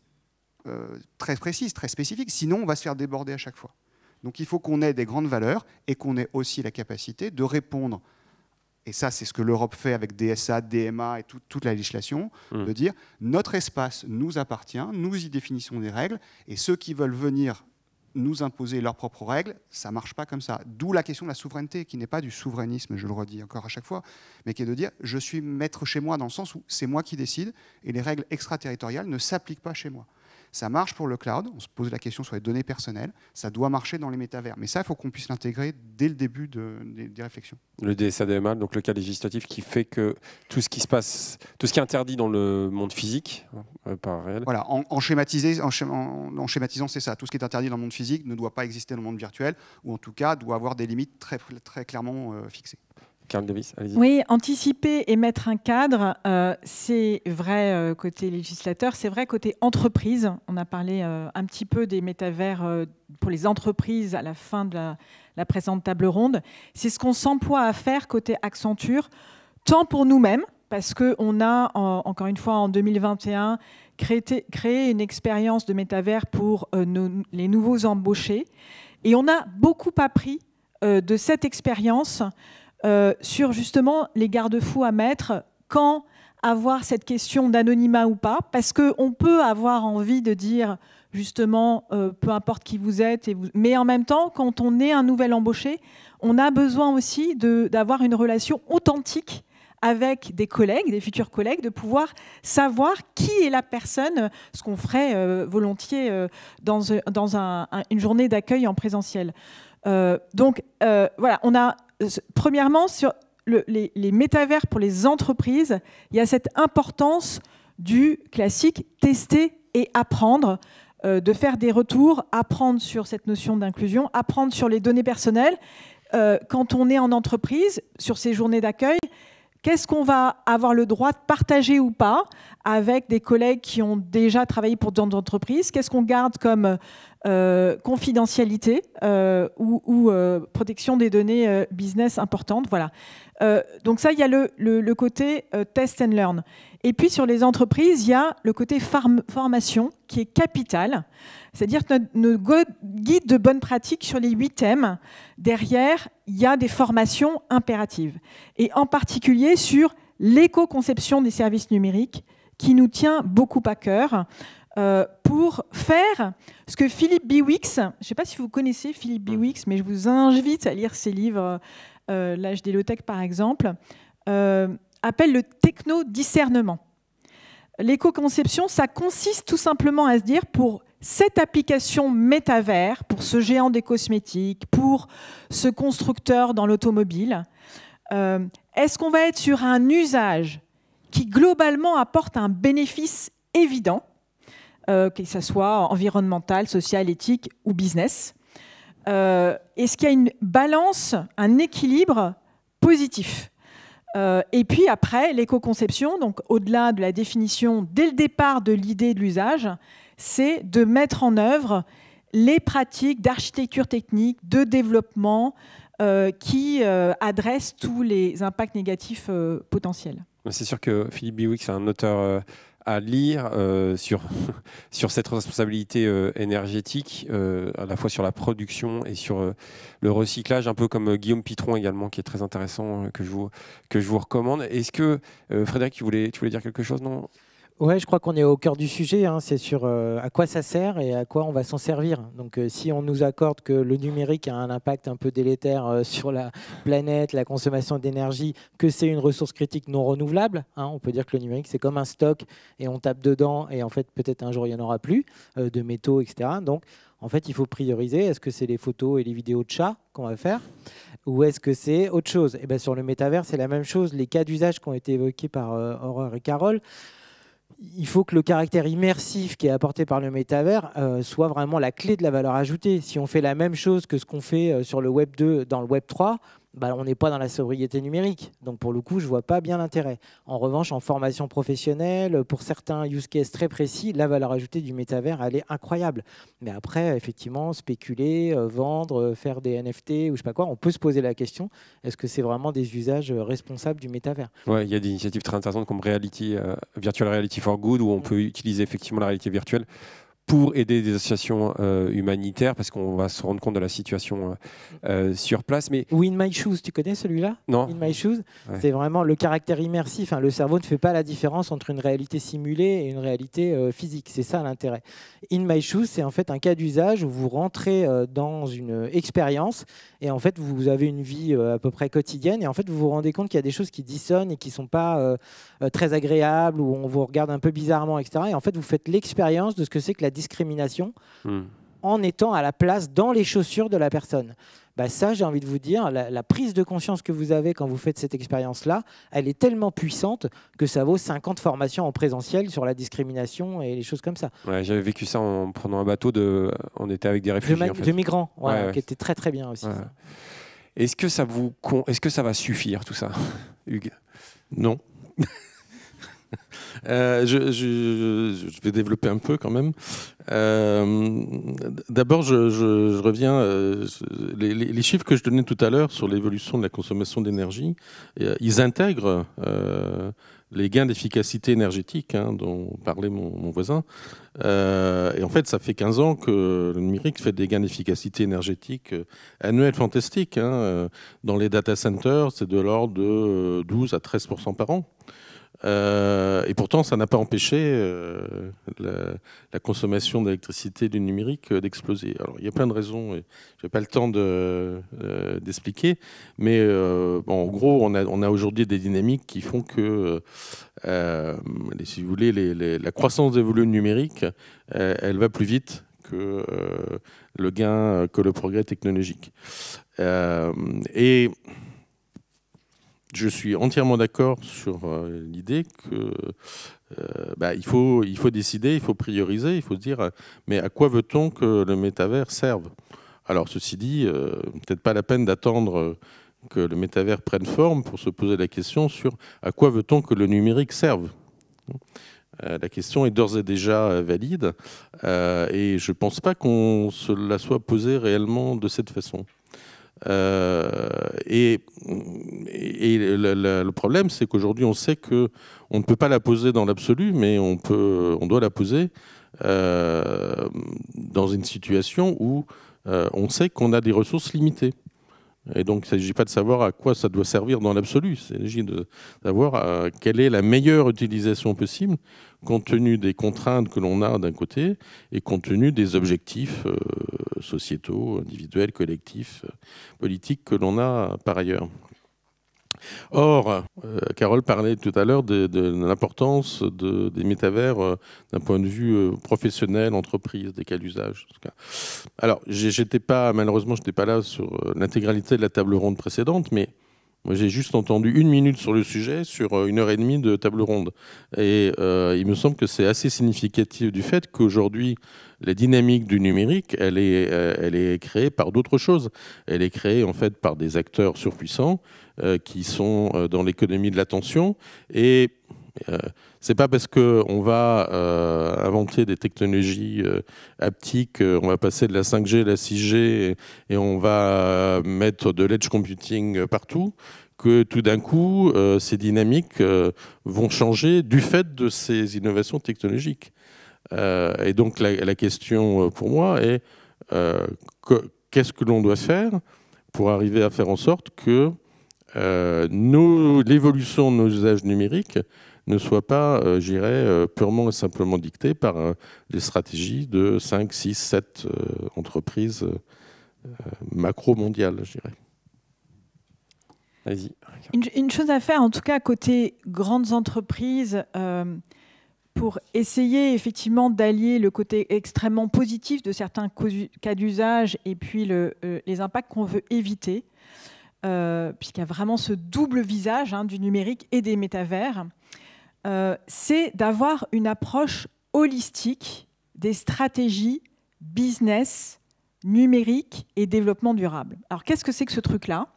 euh, très précises, très spécifiques, sinon on va se faire déborder à chaque fois. Donc il faut qu'on ait des grandes valeurs et qu'on ait aussi la capacité de répondre, et ça c'est ce que l'Europe fait avec DSA, DMA et toute la législation, mm. de dire notre espace nous appartient, nous y définissons des règles, et ceux qui veulent venir nous imposer leurs propres règles, ça ne marche pas comme ça. D'où la question de la souveraineté, qui n'est pas du souverainisme, je le redis encore à chaque fois, mais qui est de dire je suis maître chez moi dans le sens où c'est moi qui décide et les règles extraterritoriales ne s'appliquent pas chez moi. Ça marche pour le cloud, on se pose la question sur les données personnelles, ça doit marcher dans les métavers. Mais ça, il faut qu'on puisse l'intégrer dès le début des, réflexions. Le DSADMA, donc le cas législatif qui fait que tout ce qui se passe, tout ce qui est interdit dans le monde physique, hein, euh, par réel. Voilà, en, schématisant, c'est ça. Tout ce qui est interdit dans le monde physique ne doit pas exister dans le monde virtuel, ou en tout cas doit avoir des limites très, très clairement euh, fixées. Carl Davis, oui, anticiper et mettre un cadre, euh, c'est vrai euh, côté législateur, c'est vrai côté entreprise. On a parlé euh, un petit peu des métavers pour les entreprises à la fin de la, présente table ronde. C'est ce qu'on s'emploie à faire côté Accenture, tant pour nous-mêmes, parce qu'on a, encore une fois, en 2021, créé, une expérience de métavers pour les nouveaux embauchés. Et on a beaucoup appris de cette expérience euh, sur justement les garde-fous à mettre quand avoir cette question d'anonymat ou pas, parce qu'on peut avoir envie de dire justement, euh, peu importe qui vous êtes, mais en même temps, quand on est un nouvel embauché, on a besoin aussi d'avoir une relation authentique avec des collègues, des futurs collègues, de pouvoir savoir qui est la personne, ce qu'on ferait euh, volontiers dans, une journée d'accueil en présentiel. donc voilà, on a euh, premièrement, sur les, métavers pour les entreprises, il y a cette importance du classique tester et apprendre, euh, de faire des retours, apprendre sur cette notion d'inclusion, apprendre sur les données personnelles. Euh, quand on est en entreprise, sur ces journées d'accueil, qu'est-ce qu'on va avoir le droit de partager ou pas avec des collègues qui ont déjà travaillé pour d'autres entreprises Qu'est-ce qu'on garde comme euh, confidentialité euh, ou, euh, protection des données business importantes Voilà. Euh, donc ça, il y a le, côté euh, test and learn. Et puis sur les entreprises, il y a le côté formation qui est capital, c'est-à-dire que notre, guide de bonne pratique sur les huit thèmes, derrière, il y a des formations impératives. Et en particulier sur l'éco-conception des services numériques, qui nous tient beaucoup à cœur. Euh, pour faire ce que Philippe Biwix, je ne sais pas si vous connaissez Philippe Biwix, mais je vous invite à lire ses livres euh, L'HDLTEC, par exemple, euh, appelle le techno-discernement. L'éco-conception, ça consiste tout simplement à se dire pour cette application métavers, pour ce géant des cosmétiques, pour ce constructeur dans l'automobile, euh, est-ce qu'on va être sur un usage qui globalement apporte un bénéfice évident, que ce soit environnemental, social, éthique ou business euh, est-ce qu'il y a une balance, un équilibre positif euh, et puis après, l'éco-conception, donc au-delà de la définition dès le départ de l'idée de l'usage, c'est de mettre en œuvre les pratiques d'architecture technique, de développement euh, qui adresse adressent tous les impacts négatifs potentiels. C'est sûr que Philippe biwick c'est un auteur à lire euh, sur, *laughs* sur cette responsabilité euh, énergétique, euh, à la fois sur la production et sur le recyclage, un peu comme Guillaume Pitron également, qui est très intéressant, que, je vous, que je vous recommande. Est-ce que, Frédéric, tu voulais, tu voulais dire quelque chose non Ouais, je crois qu'on est au cœur du sujet. Hein. C'est sur euh, à quoi ça sert et à quoi on va s'en servir. Donc, euh, si on nous accorde que le numérique a un impact un peu délétère euh, *laughs* sur la planète, la consommation d'énergie, que c'est une ressource critique non renouvelable, hein, on peut dire que le numérique c'est comme un stock et on tape dedans et en fait peut-être un jour il n'y en aura plus de métaux, etc. Donc, en fait, il faut prioriser. Est-ce que c'est les photos et les vidéos de chats qu'on va faire ou est-ce que c'est autre chose et eh bien, Sur le métavers, c'est la même chose. Les cas d'usage qui ont été évoqués par Aurore et Carole, il faut que le caractère immersif qui est apporté par le métavers euh, soit vraiment la clé de la valeur ajoutée. Si on fait la même chose que ce qu'on fait euh, sur le Web 2 dans le Web 3, bah, on n'est pas dans la sobriété numérique. Donc pour le coup, je ne vois pas bien l'intérêt. En revanche, en formation professionnelle, pour certains use cases très précis, la valeur ajoutée du métavers, elle est incroyable. Mais après, effectivement, spéculer, euh, vendre, euh, faire des NFT ou je sais pas quoi, on peut se poser la question, est-ce que c'est vraiment des usages euh, responsables du métavers il y a des initiatives très intéressantes comme Virtual Reality for Good, où on mm. peut utiliser effectivement la réalité virtuelle pour aider des associations euh, humanitaires, parce qu'on va se rendre compte de la situation euh, euh, sur place. Mais Ou In My Shoes, tu connais celui-là Non. In My Shoes, c'est vraiment le caractère immersif. Hein. Le cerveau ne fait pas la différence entre une réalité simulée et une réalité physique. C'est ça l'intérêt. In My Shoes, c'est en fait un cas d'usage où vous rentrez dans une expérience et en fait vous avez une vie à peu près quotidienne et en fait vous vous rendez compte qu'il y a des choses qui dissonnent et qui sont pas très agréables, ou on vous regarde un peu bizarrement, etc. Et en fait vous faites l'expérience de ce que c'est que la discrimination hmm. en étant à la place dans les chaussures de la personne. Bah ça, j'ai envie de vous dire, la, prise de conscience que vous avez quand vous faites cette expérience-là, elle est tellement puissante que ça vaut 50 formations en présentiel sur la discrimination et les choses comme ça. J'avais vécu ça en prenant un bateau, de, on était avec des réfugiés. De, migrants, qui étaient très très bien aussi. Est-ce que, ça vous, est -ce que ça va suffire tout ça, *laughs* Hugues Non. Euh, je, vais développer un peu quand même. Euh, d'abord, je, reviens. Euh, les, chiffres que je donnais tout à l'heure sur l'évolution de la consommation d'énergie, ils intègrent les gains d'efficacité énergétique hein, dont parlait mon, voisin. et en fait, ça fait 15 ans que le numérique fait des gains d'efficacité énergétique annuels fantastiques. Hein, dans les data centers, c'est de l'ordre de 12 à 13 par an. Euh, et pourtant, ça n'a pas empêché euh, la, consommation d'électricité du numérique euh, d'exploser. Alors, il y a plein de raisons, je n'ai pas le temps d'expliquer, mais en gros, on a, aujourd'hui des dynamiques qui font que, si vous voulez, la croissance des volumes numériques, elle va plus vite que le gain, que le progrès technologique. et je suis entièrement d'accord sur euh, l'idée que euh, bah, il, faut, il faut décider, il faut prioriser, il faut se dire mais à quoi veut-on que le métavers serve Alors ceci dit, euh, peut-être pas la peine d'attendre que le métavers prenne forme pour se poser la question sur à quoi veut-on que le numérique serve la question est d'ores et déjà valide et je ne pense pas qu'on se la soit posée réellement de cette façon. Euh, et, le, problème, c'est qu'aujourd'hui, on sait que on ne peut pas la poser dans l'absolu, mais on peut, on doit la poser euh, dans une situation où euh, on sait qu'on a des ressources limitées. Et donc, il ne s'agit pas de savoir à quoi ça doit servir dans l'absolu. Il s'agit de savoir quelle est la meilleure utilisation possible compte tenu des contraintes que l'on a d'un côté et compte tenu des objectifs euh, sociétaux, individuels, collectifs, politiques que l'on a par ailleurs. Or, euh, Carole parlait tout à l'heure de, l'importance de, des métavers euh, d'un point de vue professionnel, entreprise, des cas d'usage. Alors, j'étais pas, malheureusement, je n'étais pas là sur l'intégralité de la table ronde précédente, mais moi, j'ai juste entendu une minute sur le sujet, sur euh, une heure et demie de table ronde. Et euh, il me semble que c'est assez significatif du fait qu'aujourd'hui, la dynamique du numérique, elle est, euh, elle est créée par d'autres choses. Elle est créée en fait par des acteurs surpuissants qui sont dans l'économie de l'attention et euh, c'est pas parce qu'on va euh, inventer des technologies euh, haptiques, on va passer de la 5G à la 6G et, on va mettre de l'edge computing partout que tout d'un coup, ces dynamiques vont changer du fait de ces innovations technologiques. et donc la, question pour moi est qu'est-ce que l'on doit faire pour arriver à faire en sorte que l'évolution de nos usages numériques ne soit pas, je euh, j'irais, euh, purement et simplement dictée par euh, les stratégies de 5, 6, 7 entreprises macro-mondiales, j'irais. vas y Une, chose à faire, en tout cas, côté grandes entreprises pour essayer effectivement d'allier le côté extrêmement positif de certains cas d'usage et puis les impacts qu'on veut éviter, puisqu'il y a vraiment ce double visage hein, du numérique et des métavers. Euh, c'est d'avoir une approche holistique des stratégies business, numérique et développement durable. Alors qu'est-ce que c'est que ce truc-là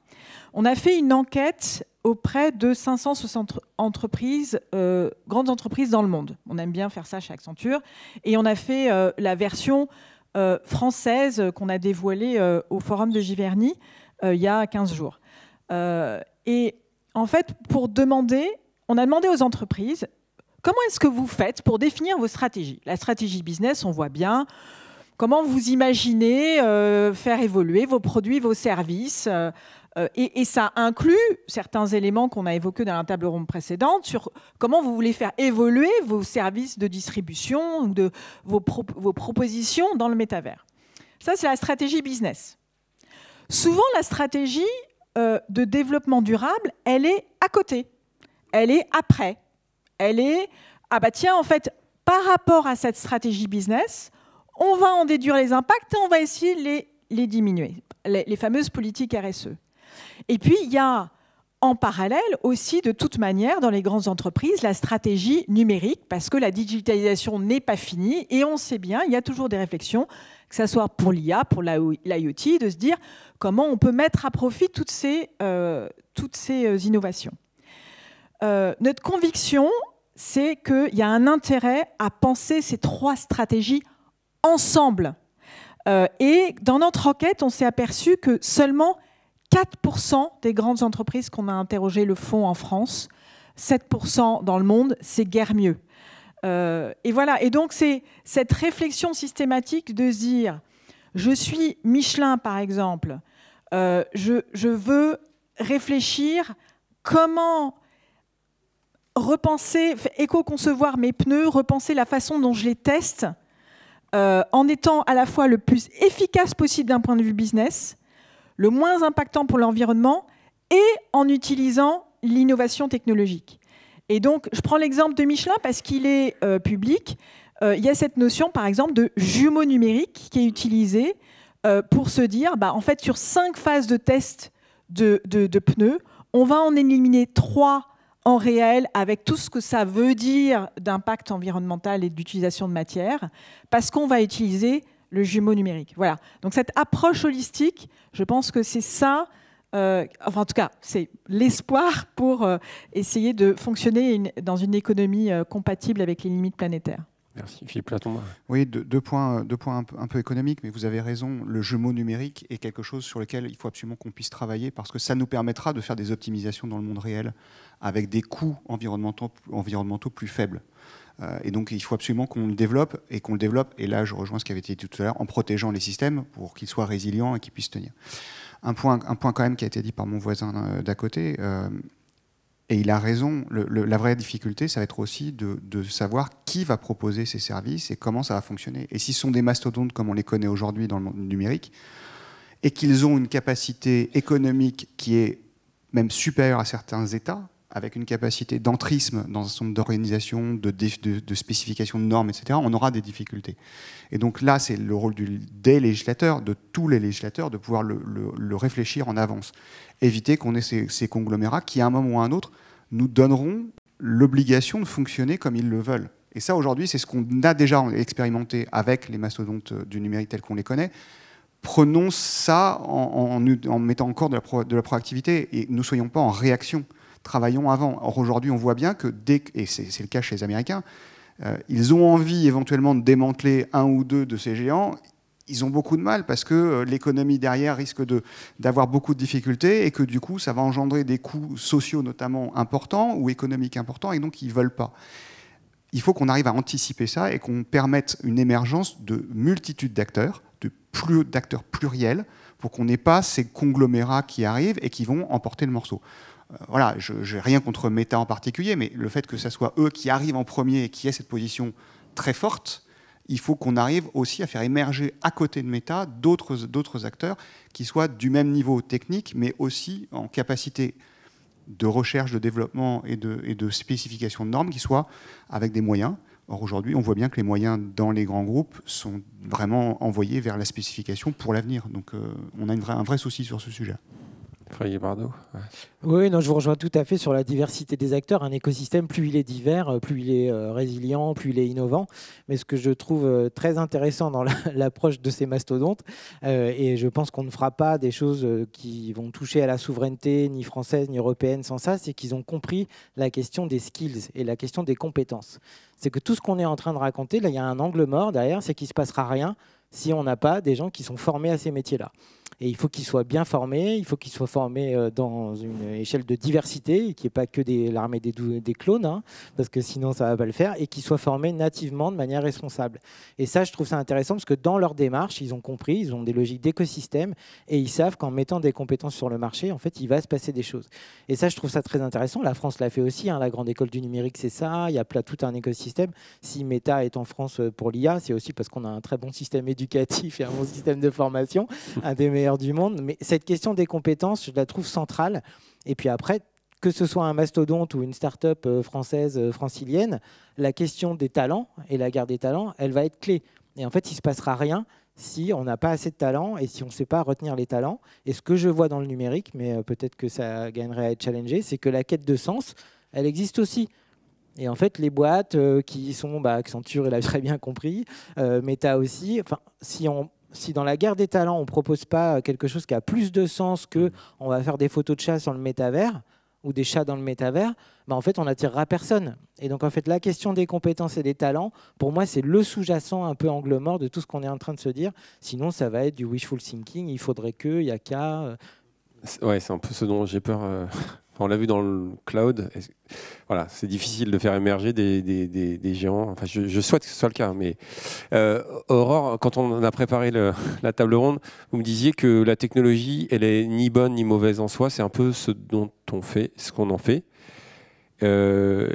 On a fait une enquête auprès de 560 entreprises, euh, grandes entreprises dans le monde. On aime bien faire ça chez Accenture. Et on a fait euh, la version française qu'on a dévoilée au forum de Giverny il y a 15 jours. et en fait, pour demander on a demandé aux entreprises comment est-ce que vous faites pour définir vos stratégies. La stratégie business, on voit bien. Comment vous imaginez euh, faire évoluer vos produits, vos services euh, euh, et, ça inclut certains éléments qu'on a évoqués dans la table ronde précédente sur comment vous voulez faire évoluer vos services de distribution, ou de, vos, propositions dans le métavers. Ça, c'est la stratégie business. Souvent, la stratégie de développement durable, elle est à côté elle est après. Elle est, ah bah tiens, en fait, par rapport à cette stratégie business, on va en déduire les impacts et on va essayer de les, diminuer, les, fameuses politiques RSE. Et puis, il y a en parallèle aussi, de toute manière, dans les grandes entreprises, la stratégie numérique, parce que la digitalisation n'est pas finie, et on sait bien, il y a toujours des réflexions, que ce soit pour l'IA, pour l'IoT, de se dire comment on peut mettre à profit toutes ces, euh, toutes ces euh, innovations. Euh, notre conviction, c'est qu'il y a un intérêt à penser ces trois stratégies ensemble. Euh, et dans notre enquête, on s'est aperçu que seulement 4% des grandes entreprises qu'on a interrogées le font en France, 7% dans le monde, c'est guère mieux. Euh, et voilà, et donc c'est cette réflexion systématique de se dire, je suis Michelin par exemple, je, je, veux réfléchir comment repenser, éco-concevoir mes pneus, repenser la façon dont je les teste, euh, en étant à la fois le plus efficace possible d'un point de vue business, le moins impactant pour l'environnement, et en utilisant l'innovation technologique. Et donc, je prends l'exemple de Michelin parce qu'il est euh, public. Euh, il y a cette notion, par exemple, de jumeau numérique qui est utilisée pour se dire, bah, en fait, sur cinq phases de test de pneus, on va en éliminer trois en réel avec tout ce que ça veut dire d'impact environnemental et d'utilisation de matière, parce qu'on va utiliser le jumeau numérique. Voilà. Donc cette approche holistique, je pense que c'est ça, euh, enfin en tout cas, c'est l'espoir pour euh, essayer de fonctionner dans une économie euh, compatible avec les limites planétaires. Merci. Philippe Platon. Oui, deux, deux, points, euh, points un peu, économiques, mais vous avez raison, le jumeau numérique est quelque chose sur lequel il faut absolument qu'on puisse travailler parce que ça nous permettra de faire des optimisations dans le monde réel avec des coûts environnementaux, environnementaux plus faibles. Euh, et donc il faut absolument qu'on le développe et qu'on le développe, et là je rejoins ce qui avait été dit tout à l'heure, en protégeant les systèmes pour qu'ils soient résilients et qu'ils puissent tenir. Un point, un point quand même qui a été dit par mon voisin euh, d'à côté. Et il a raison, la vraie difficulté, ça va être aussi de, savoir qui va proposer ces services et comment ça va fonctionner. Et s'ils sont des mastodontes comme on les connaît aujourd'hui dans le monde numérique, et qu'ils ont une capacité économique qui est même supérieure à certains États, avec une capacité d'entrisme dans un certain nombre de, de, de spécifications de normes, etc., on aura des difficultés. Et donc là, c'est le rôle du, des législateurs, de tous les législateurs, de pouvoir le, réfléchir en avance. Éviter qu'on ait ces, conglomérats qui, à un moment ou à un autre, nous donneront l'obligation de fonctionner comme ils le veulent. Et ça, aujourd'hui, c'est ce qu'on a déjà expérimenté avec les mastodontes du numérique tels qu'on les connaît. Prenons ça en, en, en mettant encore de la, de la proactivité et ne soyons pas en réaction travaillons avant. Or, aujourd'hui, on voit bien que dès, et c'est le cas chez les Américains, euh, ils ont envie éventuellement de démanteler un ou deux de ces géants. Ils ont beaucoup de mal parce que euh, l'économie derrière risque d'avoir beaucoup de difficultés et que du coup, ça va engendrer des coûts sociaux notamment importants ou économiques importants et donc ils ne veulent pas. Il faut qu'on arrive à anticiper ça et qu'on permette une émergence de multitudes d'acteurs, d'acteurs pluriels, pour qu'on n'ait pas ces conglomérats qui arrivent et qui vont emporter le morceau voilà, je n'ai rien contre Meta en particulier, mais le fait que ce soit eux qui arrivent en premier et qui aient cette position très forte, il faut qu'on arrive aussi à faire émerger à côté de Meta d'autres acteurs qui soient du même niveau technique, mais aussi en capacité de recherche, de développement et de, spécification de normes qui soient avec des moyens. Or aujourd'hui, on voit bien que les moyens dans les grands groupes sont vraiment envoyés vers la spécification pour l'avenir. Donc euh, on a un vrai souci sur ce sujet. Oui, non, je vous rejoins tout à fait sur la diversité des acteurs. Un écosystème, plus il est divers, euh, plus il est euh, résilient, plus il est innovant. Mais ce que je trouve euh, très intéressant dans *laughs* l'approche de ces mastodontes, et je pense qu'on ne fera pas des choses qui vont toucher à la souveraineté ni française ni européenne sans ça, c'est qu'ils ont compris la question des skills et la question des compétences. C'est que tout ce qu'on est en train de raconter, il y a un angle mort derrière, c'est qu'il ne se passera rien si on n'a pas des gens qui sont formés à ces métiers-là. Et il faut qu'ils soient bien formés, il faut qu'ils soient formés euh, dans une échelle de diversité, qui qu'il pas que l'armée des, des, clones, hein, parce que sinon ça ne va pas le faire, et qu'ils soient formés nativement de manière responsable. Et ça, je trouve ça intéressant, parce que dans leur démarche, ils ont compris, ils ont des logiques d'écosystème, et ils savent qu'en mettant des compétences sur le marché, en fait, il va se passer des choses. Et ça, je trouve ça très intéressant. La France l'a fait aussi, hein. la grande école du numérique, c'est ça, il y a tout un écosystème. Si Meta est en France euh, pour l'IA, c'est aussi parce qu'on a un très bon système éducatif et un bon système de formation, un des meilleurs du monde, mais cette question des compétences, je la trouve centrale. Et puis après, que ce soit un mastodonte ou une start-up euh, française, euh, francilienne, la question des talents et la guerre des talents, elle va être clé. Et en fait, il ne se passera rien si on n'a pas assez de talents et si on ne sait pas retenir les talents. Et ce que je vois dans le numérique, mais euh, peut-être que ça gagnerait à être challengé, c'est que la quête de sens, elle existe aussi. Et en fait, les boîtes qui sont, bah, Accenture, il a *laughs* très bien compris, Meta aussi, enfin, si on si dans la guerre des talents, on ne propose pas quelque chose qui a plus de sens que mm. on va faire des photos de chats dans le métavers ou des chats dans le métavers, bah en fait, on n'attirera personne. Et donc, en fait, la question des compétences et des talents, pour moi, c'est le sous-jacent un peu angle mort de tout ce qu'on est en train de se dire. Sinon, ça va être du wishful thinking, il faudrait que, il y a qu'à. Euh, ouais, c'est un peu ce dont j'ai peur euh, on l'a vu dans le cloud. Voilà, c'est difficile de faire émerger des, des, géants. Enfin, je, souhaite que ce soit le cas, mais euh, Aurore, quand on a préparé *laughs* la table ronde, vous me disiez que la technologie, elle est ni bonne ni mauvaise en soi. C'est un peu ce dont on fait, ce qu'on en fait. Euh,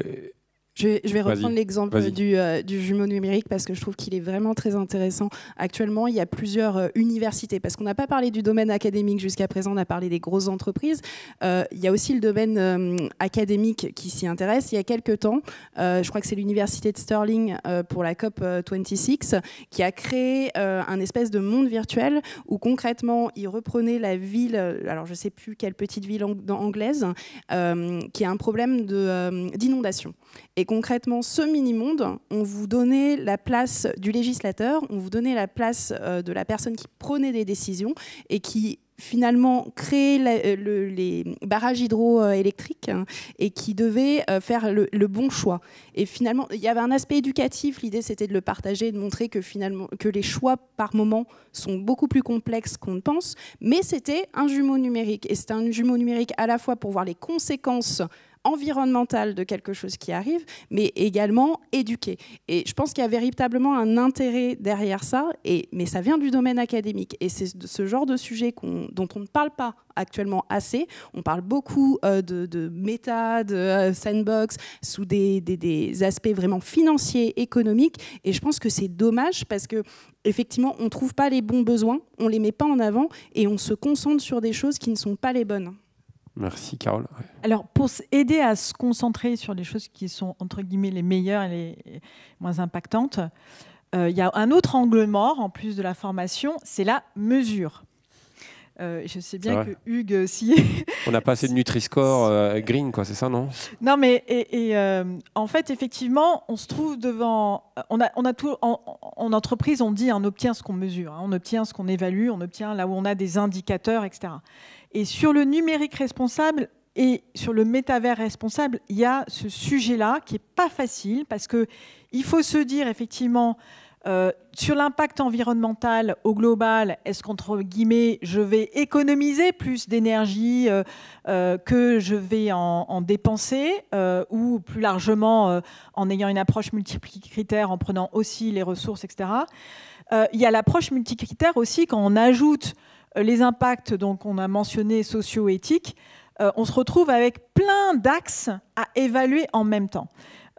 je, vais reprendre l'exemple euh, du, jumeau numérique parce que je trouve qu'il est vraiment très intéressant. Actuellement, il y a plusieurs euh, universités, parce qu'on n'a pas parlé du domaine académique jusqu'à présent, on a parlé des grosses entreprises. Euh, il y a aussi le domaine académique qui s'y intéresse. Il y a quelques temps, je crois que c'est l'université de Sterling pour la COP 26 qui a créé un espèce de monde virtuel où concrètement, ils reprenaient la ville, alors je ne sais plus quelle petite ville anglaise, qui a un problème d'inondation. Et concrètement, ce mini-monde, on vous donnait la place du législateur, on vous donnait la place euh, de la personne qui prenait des décisions et qui finalement créait euh, les barrages hydroélectriques hein, et qui devait euh, faire le, bon choix. Et finalement, il y avait un aspect éducatif. L'idée, c'était de le partager, de montrer que finalement, que les choix par moment sont beaucoup plus complexes qu'on ne pense. Mais c'était un jumeau numérique et c'était un jumeau numérique à la fois pour voir les conséquences environnemental de quelque chose qui arrive, mais également éduqué Et je pense qu'il y a véritablement un intérêt derrière ça, et, mais ça vient du domaine académique. Et c'est ce genre de sujet dont on ne parle pas actuellement assez. On parle beaucoup euh, de, de, méta, de euh, sandbox, sous des, aspects vraiment financiers, économiques. Et je pense que c'est dommage parce que effectivement, on ne trouve pas les bons besoins, on ne les met pas en avant et on se concentre sur des choses qui ne sont pas les bonnes. Merci Carole. Alors pour aider à se concentrer sur les choses qui sont entre guillemets les meilleures et les moins impactantes, euh, il y a un autre angle mort en plus de la formation, c'est la mesure. Euh, je sais bien que Hugues, euh, si... On n'a pas assez de *laughs* Nutri-Score green, quoi, c'est ça, non Non, mais et, en fait, effectivement, on se trouve devant... On a, on a en, entreprise, on dit on obtient ce qu'on mesure, hein. on obtient ce qu'on évalue, on obtient là où on a des indicateurs, etc. Et sur le numérique responsable et sur le métavers responsable, il y a ce sujet-là qui n'est pas facile parce qu'il faut se dire effectivement euh, sur l'impact environnemental au global, est-ce qu'entre guillemets, je vais économiser plus d'énergie euh, euh, que je vais en, en dépenser, ou plus largement en ayant une approche multicritère, en prenant aussi les ressources, etc. Il y a l'approche multicritère aussi quand on ajoute euh, les impacts donc on a mentionné socio-éthiques, euh, on se retrouve avec plein d'axes à évaluer en même temps.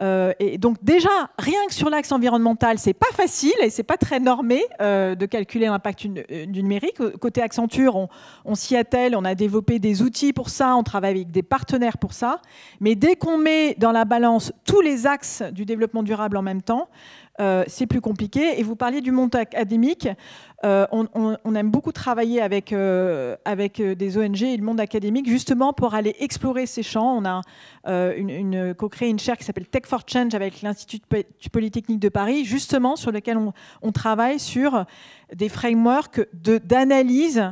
Euh, et donc déjà, rien que sur l'axe environnemental, c'est pas facile et c'est pas très normé de calculer l'impact du numérique. Côté Accenture, on, on s'y attelle, on a développé des outils pour ça, on travaille avec des partenaires pour ça. Mais dès qu'on met dans la balance tous les axes du développement durable en même temps, euh, c'est plus compliqué. Et vous parliez du monde académique. Euh, on, aime beaucoup travailler avec, euh, avec des ONG et le monde académique, justement pour aller explorer ces champs. On a co-créé une chaire qui s'appelle Tech for Change avec l'Institut Polytechnique de Paris, justement sur lequel on, travaille sur des frameworks d'analyse,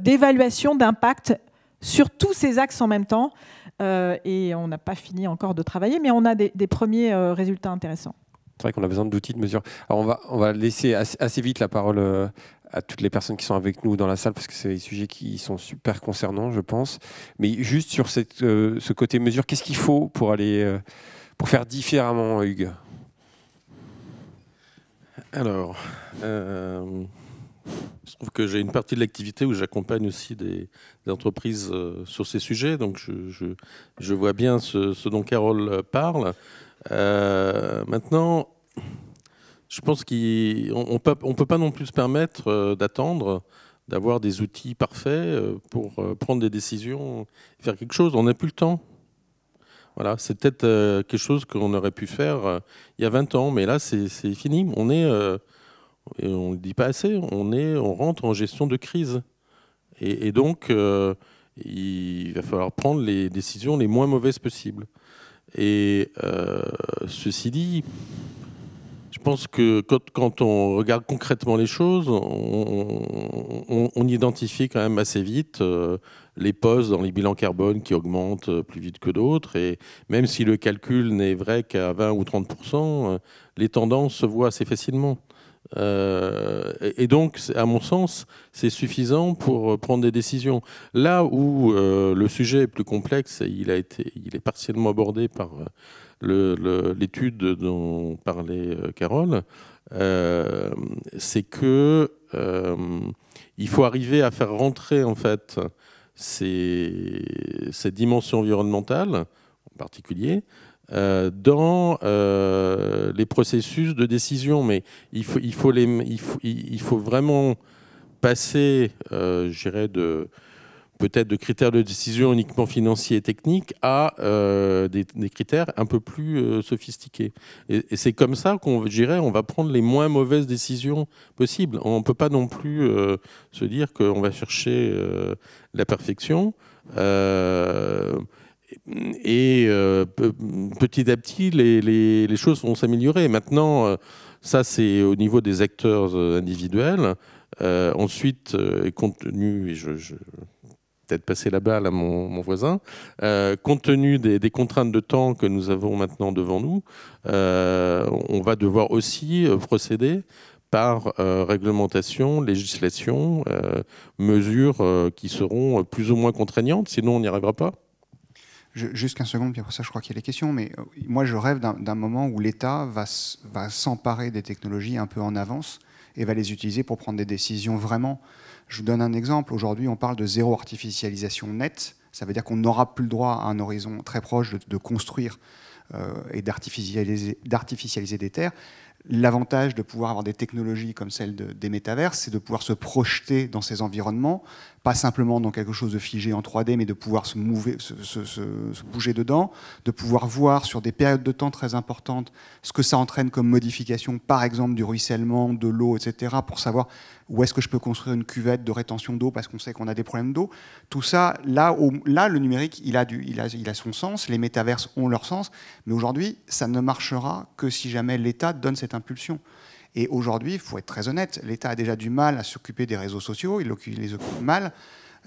d'évaluation d'impact sur tous ces axes en même temps. et on n'a pas fini encore de travailler, mais on a des, premiers résultats intéressants. C'est vrai qu'on a besoin d'outils de mesure. Alors on va, on va laisser assez, vite la parole euh, à toutes les personnes qui sont avec nous dans la salle parce que c'est des sujets qui sont super concernants, je pense. Mais juste sur euh, ce côté mesure, qu'est-ce qu'il faut pour aller euh, pour faire différemment, Hugues Alors, je trouve que j'ai une partie de l'activité où j'accompagne aussi des, entreprises sur ces sujets, donc je, vois bien ce, ce dont Carole parle. Euh, maintenant, je pense qu'on ne peut, pas non plus se permettre euh, d'attendre d'avoir des outils parfaits euh, pour prendre des décisions, faire quelque chose. On n'a plus le temps. Voilà, c'est peut-être quelque chose qu'on aurait pu faire il y a 20 ans, mais là, c'est fini. On est, on ne le dit pas assez, on, est, on rentre en gestion de crise. Et, donc, il va falloir prendre les décisions les moins mauvaises possibles. Et euh, ceci dit, je pense que quand, on regarde concrètement les choses, on, identifie quand même assez vite euh, les pauses dans les bilans carbone qui augmentent euh, plus vite que d'autres. Et même si le calcul n'est vrai qu'à 20 ou 30 les tendances se voient assez facilement. Euh, et, donc, à mon sens, c'est suffisant pour euh, prendre des décisions. Là où euh, le sujet est plus complexe, et il, a été, il est partiellement abordé par l'étude dont parlait Carole, c'est que il faut arriver à faire rentrer en fait ces, ces dimensions environnementales en particulier euh, dans euh, les processus de décision. Mais il faut, il faut, les, il vraiment passer, euh, je dirais, de peut-être de critères de décision uniquement financiers et techniques à des, critères un peu plus sophistiqués. Et, c'est comme ça qu'on on va prendre les moins mauvaises décisions possibles. On ne peut pas non plus se dire qu'on va chercher la perfection et euh, petit à petit, les, choses vont s'améliorer. Maintenant, euh, ça, c'est au niveau des acteurs euh, individuels. ensuite, compte tenu, et je, je peut-être passer la balle à mon, voisin, compte tenu des, contraintes de temps que nous avons maintenant devant nous, on va devoir aussi procéder par réglementation, législation, mesures qui seront plus ou moins contraignantes, sinon on n'y arrivera pas juste un second, puis après ça, je crois qu'il y a les questions. Mais euh, moi, je rêve d'un moment où l'État va, s'emparer des technologies un peu en avance et va les utiliser pour prendre des décisions vraiment. Je vous donne un exemple. Aujourd'hui, on parle de zéro artificialisation nette. Ça veut dire qu'on n'aura plus le droit à un horizon très proche de, construire euh, et d'artificialiser des terres. L'avantage de pouvoir avoir des technologies comme celle des métaverses, c'est de pouvoir se projeter dans ces environnements, pas simplement dans quelque chose de figé en 3D, mais de pouvoir se, bouger dedans, de pouvoir voir sur des périodes de temps très importantes ce que ça entraîne comme modification, par exemple du ruissellement, de l'eau, etc., pour savoir où est-ce que je peux construire une cuvette de rétention d'eau parce qu'on sait qu'on a des problèmes d'eau. Tout ça, là, le numérique, il a son sens, les métaverses ont leur sens, mais aujourd'hui, ça ne marchera que si jamais l'État donne cette impulsion. Et aujourd'hui, il faut être très honnête, l'État a déjà du mal à s'occuper des réseaux sociaux, il les occupe mal.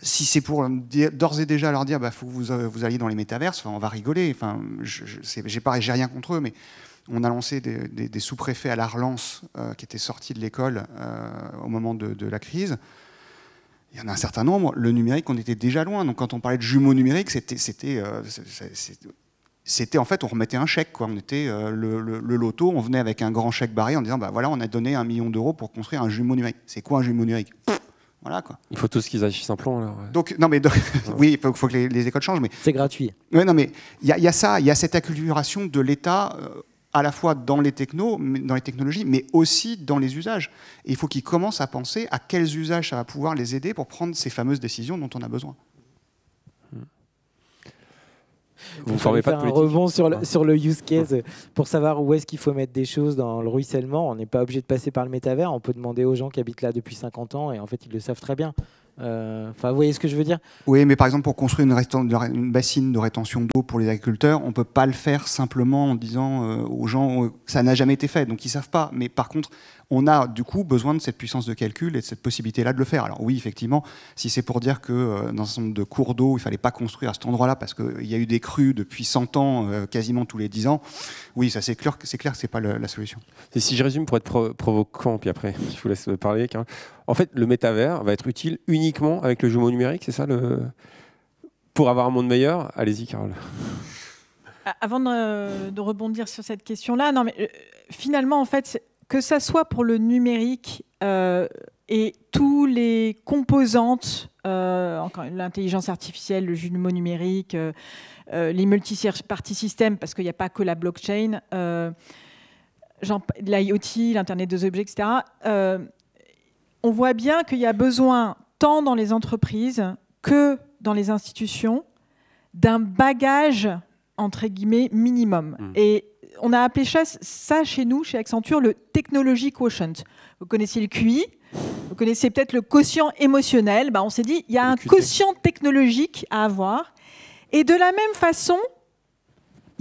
Si c'est pour d'ores et déjà leur dire, bah, faut que vous, euh, alliez dans les métaverses, on va rigoler. Enfin, j'ai j'ai rien contre eux, mais on a lancé des, sous-préfets à la relance euh, qui étaient sortis de l'école euh, au moment de, la crise. Il y en a un certain nombre. Le numérique, on était déjà loin. Donc quand on parlait de jumeaux numériques, c'était, c'était en fait, on remettait un chèque. Quoi. On était euh, le, loto, on venait avec un grand chèque barré en disant, bah voilà, on a donné un million d'euros pour construire un jumeau numérique. C'est quoi un jumeau numérique voilà quoi. Il faut tous qu'ils agissent un plan alors. Donc non mais *laughs* oui, il faut, que les, écoles changent mais c'est gratuit. Ouais, non mais il y, a ça, il y a cette acculturation de l'État euh, à la fois dans les dans les technologies, mais aussi dans les usages. il faut qu'ils commencent à penser à quels usages ça va pouvoir les aider pour prendre ces fameuses décisions dont on a besoin. Vous ne formez pas de un rebond sur le, sur le use case pour savoir où est-ce qu'il faut mettre des choses dans le ruissellement. On n'est pas obligé de passer par le métavers. On peut demander aux gens qui habitent là depuis 50 ans et en fait, ils le savent très bien. Euh, enfin, vous voyez ce que je veux dire Oui, mais par exemple, pour construire une, une bassine de rétention d'eau pour les agriculteurs, on ne peut pas le faire simplement en disant euh, aux gens euh, ça n'a jamais été fait, donc ils ne savent pas. Mais par contre, on a du coup besoin de cette puissance de calcul et de cette possibilité-là de le faire. Alors oui, effectivement, si c'est pour dire que dans un certain nombre de cours d'eau, il ne fallait pas construire à cet endroit-là parce qu'il y a eu des crues depuis 100 ans, quasiment tous les 10 ans, oui, ça c'est clair, clair que ce n'est pas la, solution. Et si je résume pour être provocant, puis après je vous laisse parler, en fait, le métavers va être utile uniquement avec le jumeau numérique, c'est ça le... Pour avoir un monde meilleur, allez-y, Carole. Ah, avant de, rebondir sur cette question-là, non, mais euh, finalement, en fait, que ça soit pour le numérique euh, et tous les composantes, euh, l'intelligence artificielle, le jumeau numérique, les multi-party systems, parce qu'il n'y a pas que la blockchain, l'IoT, l'Internet des objets, etc on voit bien qu'il y a besoin, tant dans les entreprises que dans les institutions, d'un bagage, entre guillemets, minimum. Hmm. Et on a appelé ça chez nous, chez Accenture, le technology quotient. Vous connaissez le QI, vous connaissez peut-être le quotient émotionnel. Bah, on s'est dit, il y a un quotient technologique à avoir. Et de la même façon,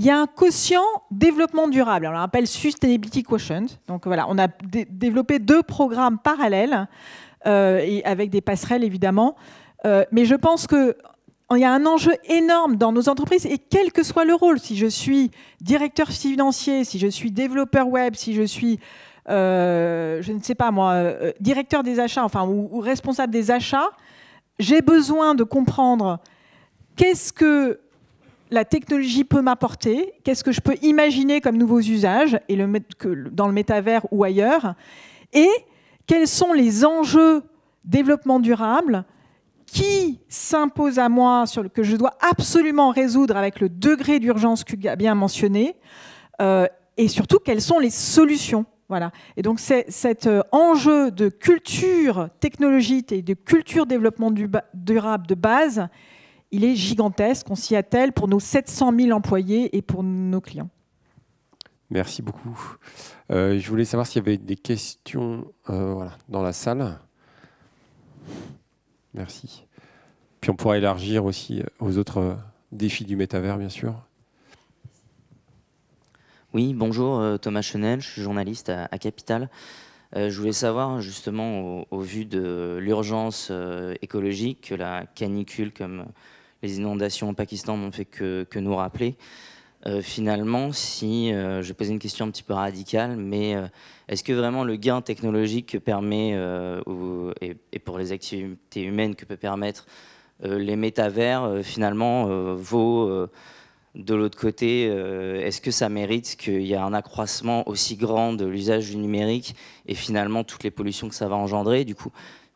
il y a un quotient développement durable. on l'appelle Sustainability Quotient. Donc voilà, on a développé deux programmes parallèles euh, et avec des passerelles évidemment. Euh, mais je pense qu'il y a un enjeu énorme dans nos entreprises et quel que soit le rôle, si je suis directeur financier, si je suis développeur web, si je suis, euh, je ne sais pas moi, directeur des achats, enfin ou responsable des achats, j'ai besoin de comprendre qu'est-ce que la technologie peut m'apporter, qu'est-ce que je peux imaginer comme nouveaux usages et dans le métavers ou ailleurs, et quels sont les enjeux développement durable qui s'imposent à moi, sur que je dois absolument résoudre avec le degré d'urgence que a bien mentionné, euh, et surtout quelles sont les solutions. Voilà. Et donc c'est cet euh, enjeu de culture technologique et de culture développement durable de base il est gigantesque. On s'y attelle pour nos 700 000 employés et pour nos clients. Merci beaucoup. Euh, je voulais savoir s'il y avait des questions euh, dans la salle. Merci. Puis on pourra élargir aussi euh, aux autres défis du métavers, bien sûr. Oui, bonjour Thomas Chenel, je suis journaliste à, Capital. je voulais savoir justement au, au vu de l'urgence écologique que la canicule, comme les inondations au Pakistan n'ont fait que, nous rappeler. Euh, finalement, si euh, je posais une question un petit peu radicale, mais euh, est-ce que vraiment le gain technologique que permet et, et, pour les activités humaines que peut permettre les métavers, finalement, vaut de l'autre côté, est-ce que ça mérite qu'il y ait un accroissement aussi grand de l'usage du numérique et finalement toutes les pollutions que ça va engendrer Du coup,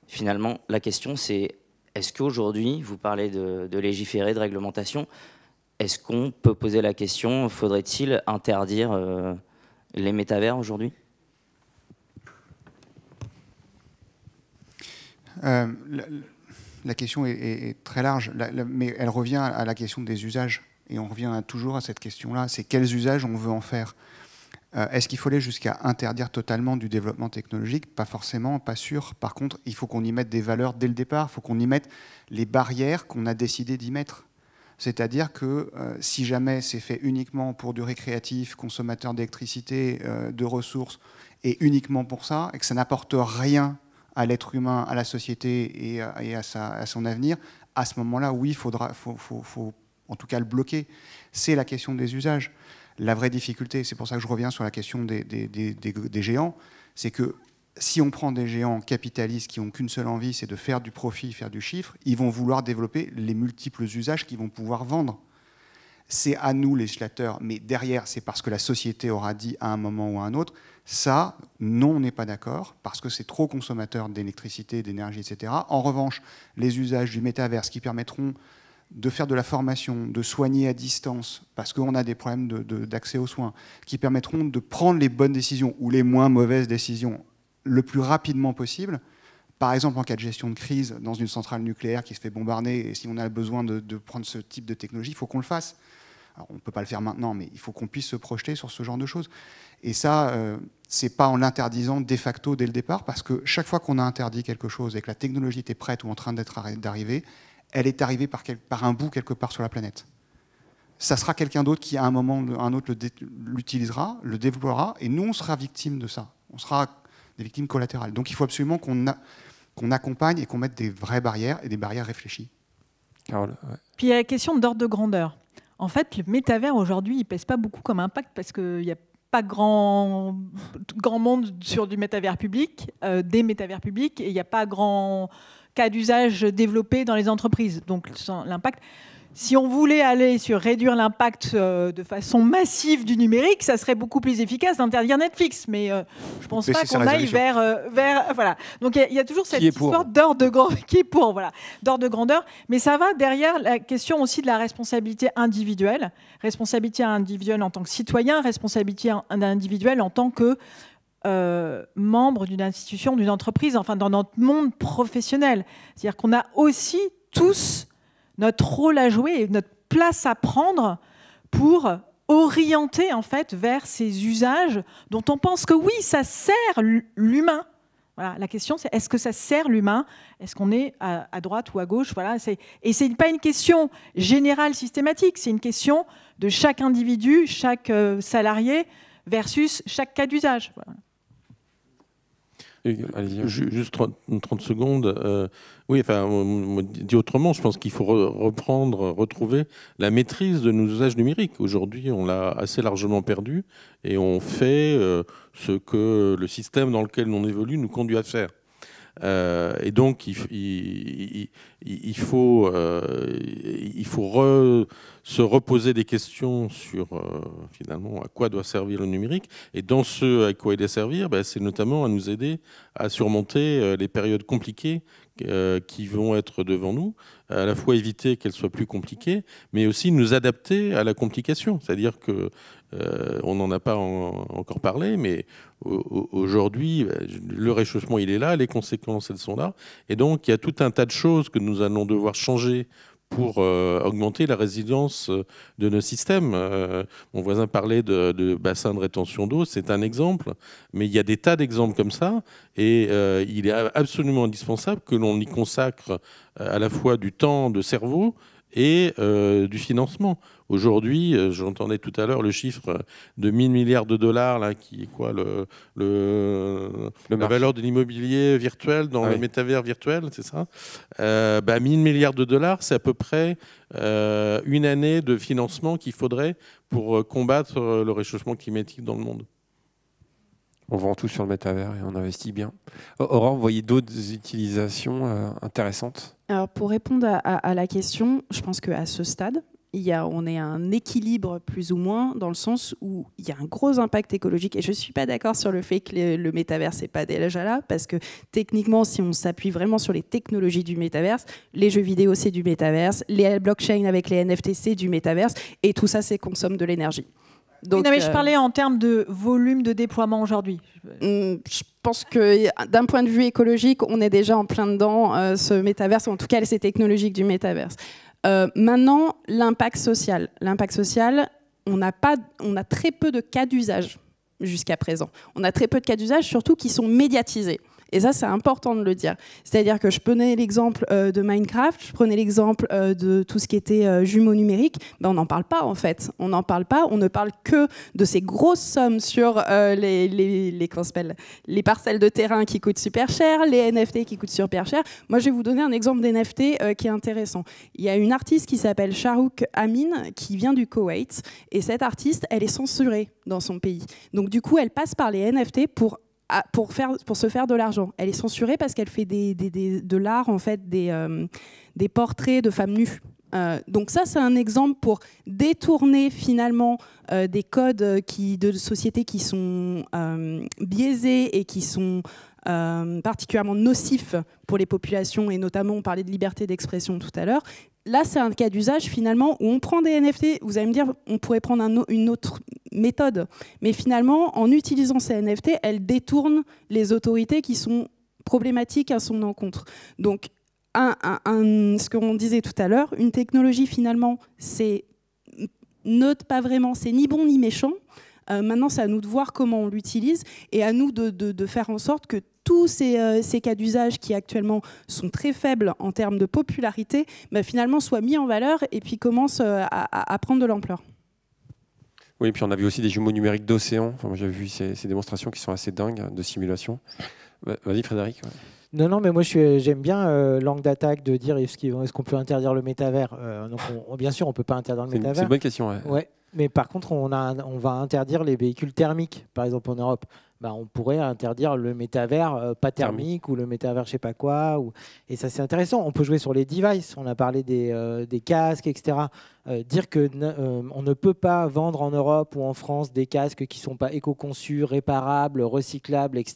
finalement, la question c'est est-ce qu'aujourd'hui, vous parlez de, légiférer, de réglementation, est-ce qu'on peut poser la question, faudrait-il interdire euh, les métavers aujourd'hui euh, la, question est, très large, mais elle revient à la question des usages. Et on revient toujours à cette question-là, c'est quels usages on veut en faire euh, est-ce qu'il faut aller jusqu'à interdire totalement du développement technologique Pas forcément, pas sûr. Par contre, il faut qu'on y mette des valeurs dès le départ. Il faut qu'on y mette les barrières qu'on a décidé d'y mettre. C'est-à-dire que euh, si jamais c'est fait uniquement pour du récréatif, consommateur d'électricité, euh, de ressources, et uniquement pour ça, et que ça n'apporte rien à l'être humain, à la société et, à, son avenir, à ce moment-là, oui, il faudra, faut, en tout cas le bloquer. C'est la question des usages la vraie difficulté, c'est pour ça que je reviens sur la question des, géants, c'est que si on prend des géants capitalistes qui n'ont qu'une seule envie, c'est de faire du profit, faire du chiffre, ils vont vouloir développer les multiples usages qu'ils vont pouvoir vendre. C'est à nous, législateurs, mais derrière, c'est parce que la société aura dit à un moment ou à un autre, ça, non, on n'est pas d'accord, parce que c'est trop consommateur d'électricité, d'énergie, etc. En revanche, les usages du métaverse qui permettront de faire de la formation, de soigner à distance, parce qu'on a des problèmes d'accès aux soins, qui permettront de prendre les bonnes décisions ou les moins mauvaises décisions le plus rapidement possible. Par exemple, en cas de gestion de crise dans une centrale nucléaire qui se fait bombarder, et si on a besoin de, prendre ce type de technologie, il faut qu'on le fasse. on ne peut pas le faire maintenant, mais il faut qu'on puisse se projeter sur ce genre de choses. Et ça, euh, ce n'est pas en l'interdisant de facto dès le départ, parce que chaque fois qu'on a interdit quelque chose et que la technologie était prête ou en train d'être d'arriver, elle est arrivée par, un bout quelque part sur la planète. Ça sera quelqu'un d'autre qui, à un moment, un autre l'utilisera, le, développera, et nous, on sera victime de ça. On sera des victimes collatérales. Donc il faut absolument qu'on accompagne et qu'on mette des vraies barrières et des barrières réfléchies. Carole, Puis il y a la question d'ordre de grandeur. En fait, le métavers aujourd'hui, il pèse pas beaucoup comme impact parce qu'il n'y a pas grand, grand monde sur du métavers public, euh, des métavers publics, et il n'y a pas grand cas d'usage développé dans les entreprises, donc sans l'impact. Si on voulait aller sur réduire l'impact euh, de façon massive du numérique, ça serait beaucoup plus efficace d'interdire Netflix. Mais euh, je ne pense pas qu'on aille vers, euh, vers, Voilà. Donc il y, a toujours cette histoire d'ordre de, grand... *laughs* qui pour, voilà, de grandeur. Mais ça va derrière la question aussi de la responsabilité individuelle. Responsabilité individuelle en tant que citoyen, responsabilité individuelle en tant que membres euh, membre d'une institution, d'une entreprise, enfin dans notre monde professionnel. C'est-à-dire qu'on a aussi tous notre rôle à jouer et notre place à prendre pour orienter en fait vers ces usages dont on pense que oui, ça sert l'humain. Voilà, la question c'est est-ce que ça sert l'humain Est-ce qu'on est, à, droite ou à gauche Voilà, ce et c'est pas une question générale systématique, c'est une question de chaque individu, chaque euh, salarié versus chaque cas d'usage. Juste 30, secondes. Euh, oui, enfin, dit autrement, je pense qu'il faut reprendre, retrouver la maîtrise de nos usages numériques. Aujourd'hui, on l'a assez largement perdu et on fait euh, ce que le système dans lequel on évolue nous conduit à faire. Euh, et donc, il, faut, euh, se reposer des questions sur euh, finalement à quoi doit servir le numérique. Et dans ce à quoi il doit servir, ben, c'est notamment à nous aider à surmonter les périodes compliquées euh, qui vont être devant nous, à la fois éviter qu'elles soient plus compliquées, mais aussi nous adapter à la complication. C'est-à-dire que euh, on n'en a pas encore parlé, mais aujourd'hui, bah, le réchauffement il est là, les conséquences elles sont là, et donc il y a tout un tas de choses que nous allons devoir changer pour euh, augmenter la résilience euh, de nos systèmes. Euh, mon voisin parlait de, bassins de rétention d'eau, c'est un exemple, mais il y a des tas d'exemples comme ça, et il est absolument indispensable que l'on y consacre à la fois du temps de cerveau, et euh, du financement. Aujourd'hui, euh, j'entendais tout à l'heure le chiffre de 1000 milliards de dollars, là, qui est quoi le, la valeur de l'immobilier virtuel dans ah le métavers virtuel, c'est ça euh, bah, milliards de dollars, c'est à peu près euh, une année de financement qu'il faudrait pour combattre le réchauffement climatique dans le monde on vend tout sur le métavers et on investit bien. Aurore, vous voyez d'autres utilisations euh, intéressantes Alors pour répondre à, la question, je pense qu'à ce stade, il y a, on est à un équilibre plus ou moins dans le sens où il y a un gros impact écologique. Et je ne suis pas d'accord sur le fait que le, métavers, n'est pas déjà là, parce que techniquement, si on s'appuie vraiment sur les technologies du métaverse, les jeux vidéo, c'est du métaverse, les blockchains avec les NFT, c'est du métaverse, et tout ça, c'est consomme de l'énergie je euh, parlais en termes de volume de déploiement aujourd'hui. Mm, je pense que d'un point de vue écologique, on est déjà en plein dedans, euh, ce métaverse, en tout cas ces technologique du métaverse. Euh, maintenant, l'impact social. L'impact social, on n'a pas, on a très peu de cas d'usage jusqu'à présent. On a très peu de cas d'usage, surtout qui sont médiatisés. Et ça, c'est important de le dire. C'est-à-dire que je prenais l'exemple euh, de Minecraft, je prenais l'exemple euh, de tout ce qui était jumeau euh, jumeaux numériques. Ben, on n'en parle pas, en fait. On n'en parle pas. On ne parle que de ces grosses sommes sur les, les, les, les, parcelles de terrain qui coûtent super cher, les NFT qui coûtent super cher. Moi, je vais vous donner un exemple d'NFT qui est intéressant. Il y a une artiste qui s'appelle Sharouk Amin, qui vient du Koweït. Et cette artiste, elle est censurée dans son pays. Donc, du coup, elle passe par les NFT pour pour, se faire de l'argent. Elle est censurée parce qu'elle fait des, de l'art, en fait, des, euh, portraits de femmes nues. Euh, donc ça, c'est un exemple pour détourner finalement euh, des codes qui, de société qui sont biaisés et qui sont particulièrement nocifs pour les populations, et notamment on parlait de liberté d'expression tout à l'heure, là, c'est un cas d'usage finalement où on prend des NFT. Vous allez me dire, on pourrait prendre une autre méthode. Mais finalement, en utilisant ces NFT, elle détourne les autorités qui sont problématiques à son encontre. Donc, ce qu'on disait tout à l'heure, une technologie finalement, c'est neutre, pas vraiment, c'est ni bon ni méchant. Euh, maintenant, c'est à nous de voir comment on l'utilise et à nous de faire en sorte que tous euh, ces, cas d'usage qui actuellement sont très faibles en termes de popularité, bah, finalement soient mis en valeur et puis commencent euh, à, prendre de l'ampleur. Oui, puis on a vu aussi des jumeaux numériques d'océan. J'ai vu ces, démonstrations qui sont assez dingues hein, de simulation. Bah, vas-y, Frédéric. Non, non, mais moi euh, j'aime bien l'angle d'attaque de dire est-ce qu'on peut interdire le métavers bien sûr, on ne peut pas interdire le métavers. C'est une bonne question. Ouais. Mais par contre, on va interdire les véhicules thermiques, par exemple en Europe. Bah, on pourrait interdire le métavers euh, pas thermique ou le métavers je sais pas quoi. Et ça c'est intéressant. On peut jouer sur les devices. On a parlé des, euh, casques, etc. Euh, dire que on ne peut pas vendre en Europe ou en France des casques qui sont pas éco-conçus, réparables, recyclables, etc.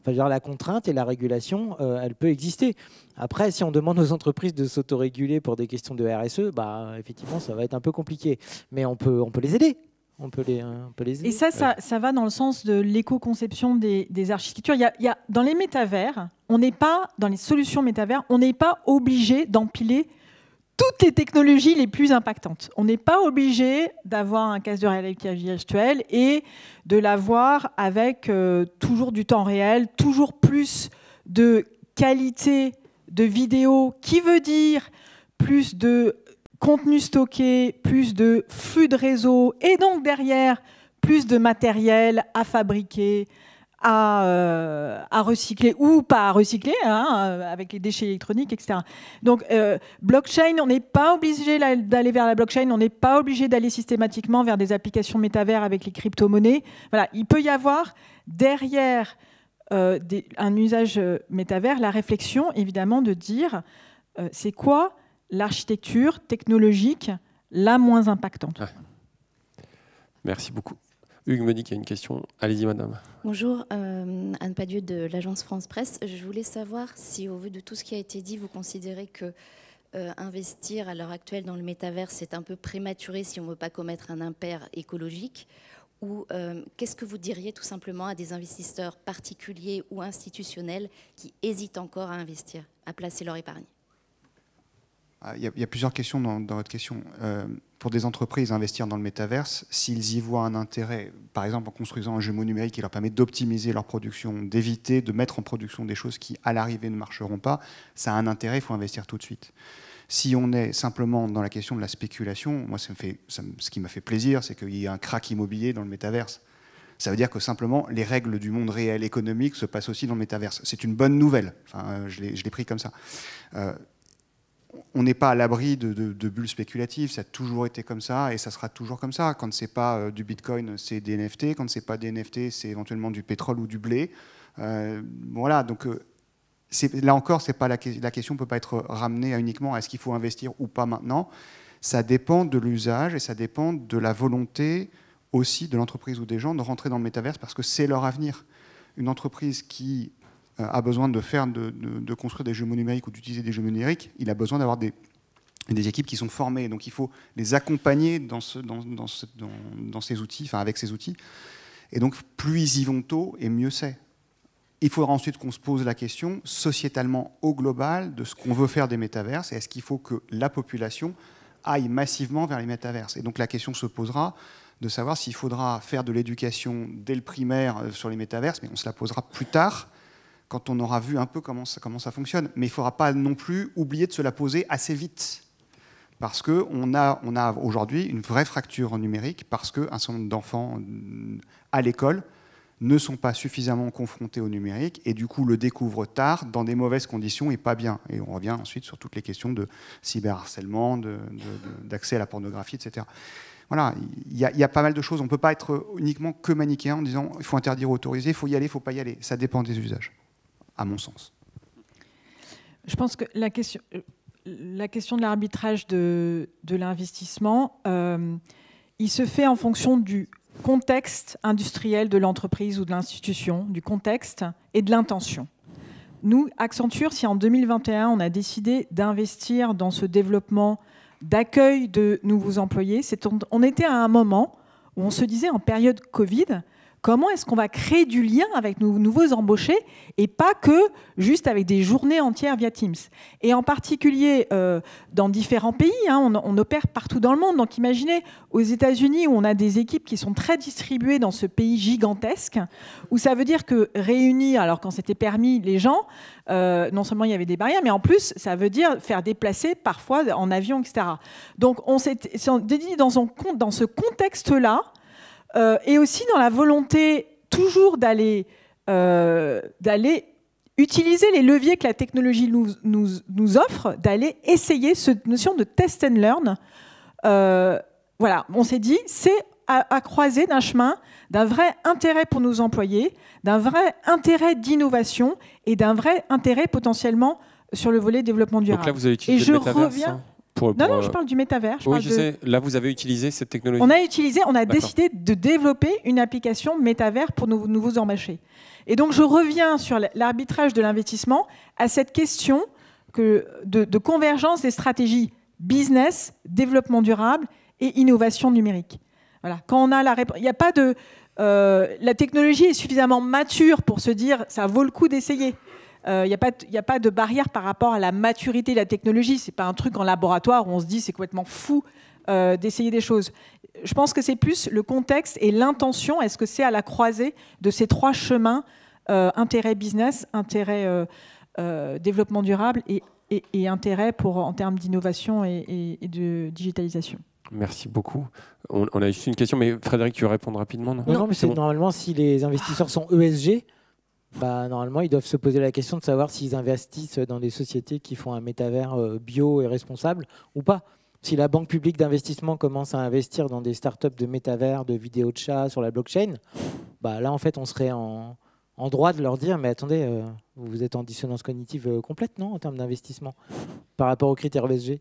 Enfin, dire, la contrainte et la régulation, elle peut exister. Après, si on demande aux entreprises de s'autoréguler pour des questions de RSE, bah effectivement ça va être un peu compliqué. Mais on peut on peut les aider on peut les, les Et ça, ça, va dans le sens de l'éco-conception des, architectures. Il dans les métavers, on n'est pas, dans les solutions métavers, on n'est pas obligé d'empiler toutes les technologies les plus impactantes. On n'est pas obligé d'avoir un casque de réalité virtuelle et de l'avoir avec euh, toujours du temps réel, toujours plus de qualité de vidéo, qui veut dire plus de contenu stocké, plus de flux de réseau, et donc derrière, plus de matériel à fabriquer, à, euh, à recycler ou pas à recycler, hein, euh, avec les déchets électroniques, etc. Donc, euh, blockchain, on n'est pas obligé d'aller vers la blockchain, on n'est pas obligé d'aller systématiquement vers des applications métavers avec les crypto-monnaies. Voilà, il peut y avoir derrière un usage métavers la réflexion, évidemment, de dire c'est quoi l'architecture technologique la moins impactante. Merci beaucoup. Hugues Monique a une question. Allez-y, madame. Bonjour, euh, Anne Padieu de l'agence France Presse. Je voulais savoir si, au vu de tout ce qui a été dit, vous considérez que euh, investir à l'heure actuelle dans le métavers, c'est un peu prématuré si on ne veut pas commettre un impair écologique Ou euh, qu'est-ce que vous diriez tout simplement à des investisseurs particuliers ou institutionnels qui hésitent encore à investir, à placer leur épargne ah, il y, a, plusieurs questions dans, votre question. Euh, pour des entreprises investir dans le métaverse, s'ils y voient un intérêt, par exemple en construisant un jumeau numérique qui leur permet d'optimiser leur production, d'éviter de mettre en production des choses qui, à l'arrivée, ne marcheront pas, ça a un intérêt, il faut investir tout de suite. Si on est simplement dans la question de la spéculation, moi, ça me fait, ce qui m'a fait plaisir, c'est qu'il y a un crack immobilier dans le métaverse. Ça veut dire que simplement, les règles du monde réel économique se passent aussi dans le métaverse. C'est une bonne nouvelle. Enfin, euh, je l'ai pris comme ça. Euh, on n'est pas à l'abri de, bulles spéculatives, ça a toujours été comme ça et ça sera toujours comme ça. Quand n'est pas euh, du Bitcoin, c'est des NFT. Quand n'est pas des NFT, c'est éventuellement du pétrole ou du blé. Euh, voilà, donc euh, là encore, c'est pas la, question ne peut pas être ramenée uniquement à est-ce qu'il faut investir ou pas maintenant. Ça dépend de l'usage et ça dépend de la volonté aussi de l'entreprise ou des gens de rentrer dans le métaverse parce que c'est leur avenir. Une entreprise qui euh, a besoin de, faire, de, construire des jumeaux numériques ou d'utiliser des jumeaux numériques, il a besoin d'avoir des, équipes qui sont formées. Donc il faut les accompagner dans, ce, dans, ces outils, enfin avec ces outils. Et donc plus ils y vont tôt, et mieux c'est. Il faudra ensuite qu'on se pose la question sociétalement au global de ce qu'on veut faire des métaverses. Est-ce qu'il faut que la population aille massivement vers les métaverses Et donc la question se posera de savoir s'il faudra faire de l'éducation dès le primaire euh, sur les métaverses, mais on se la posera plus tard quand on aura vu un peu comment ça, fonctionne. Mais il ne faudra pas non plus oublier de se la poser assez vite. Parce qu'on a, aujourd'hui une vraie fracture en numérique, parce qu'un certain nombre d'enfants euh, à l'école ne sont pas suffisamment confrontés au numérique et du coup le découvrent tard dans des mauvaises conditions et pas bien. Et on revient ensuite sur toutes les questions de cyberharcèlement, d'accès à la pornographie, etc. Voilà, il y, y, a pas mal de choses. On ne peut pas être uniquement que manichéen en disant il faut interdire, autoriser, il faut y aller, il ne faut pas y aller. Ça dépend des usages à mon sens. Je pense que la question, la question de l'arbitrage de, l'investissement, euh, il se fait en fonction du contexte industriel de l'entreprise ou de l'institution, du contexte et de l'intention. Nous, Accenture, si en 2021 on a décidé d'investir dans ce développement d'accueil de nouveaux employés, c'est on, était à un moment où on se disait en période Covid, Comment est-ce qu'on va créer du lien avec nos nouveaux embauchés et pas que juste avec des journées entières via Teams Et en particulier euh, dans différents pays, hein, on, opère partout dans le monde. Donc imaginez aux États-Unis où on a des équipes qui sont très distribuées dans ce pays gigantesque, où ça veut dire que réunir, alors quand c'était permis, les gens, euh, non seulement il y avait des barrières, mais en plus ça veut dire faire déplacer parfois en avion, etc. Donc on s'est dédié dans ce contexte-là, euh, et aussi dans la volonté toujours d'aller euh, d'aller utiliser les leviers que la technologie nous, nous, offre, d'aller essayer cette notion de test and learn. Euh, voilà, on s'est dit, c'est à, croiser d'un chemin, d'un vrai intérêt pour nos employés, d'un vrai intérêt d'innovation et d'un vrai intérêt potentiellement sur le volet développement durable. Donc là, vous avez utilisé et je le reviens. Hein non, non, je parle du métavers. Là, vous avez utilisé cette technologie. On a utilisé, on a décidé de développer une application métavers pour nos nouveaux embâchés. Et donc, je reviens sur l'arbitrage de l'investissement à cette question que de, convergence des stratégies business, développement durable et innovation numérique. Voilà. Quand on a la il n'y a pas de euh, la technologie est suffisamment mature pour se dire ça vaut le coup d'essayer. Il euh, n'y a, pas de barrière par rapport à la maturité de la technologie. Ce n'est pas un truc en laboratoire où on se dit c'est complètement fou euh, d'essayer des choses. Je pense que c'est plus le contexte et l'intention. Est-ce que c'est à la croisée de ces trois chemins, euh, intérêt business, intérêt développement durable et, intérêt pour, en termes d'innovation et, de digitalisation Merci beaucoup. On, a juste une question, mais Frédéric, tu répondre rapidement. Non, mais c'est normalement si les investisseurs sont ESG, bah, normalement, ils doivent se poser la question de savoir s'ils investissent dans des sociétés qui font un métavers euh, bio et responsable ou pas. Si la banque publique d'investissement commence à investir dans des startups de métavers, de vidéos de chat, sur la blockchain, bah là, en fait, on serait en, droit de leur dire mais attendez, euh, vous êtes en dissonance cognitive euh, complète, non, en termes d'investissement, par rapport aux critères ESG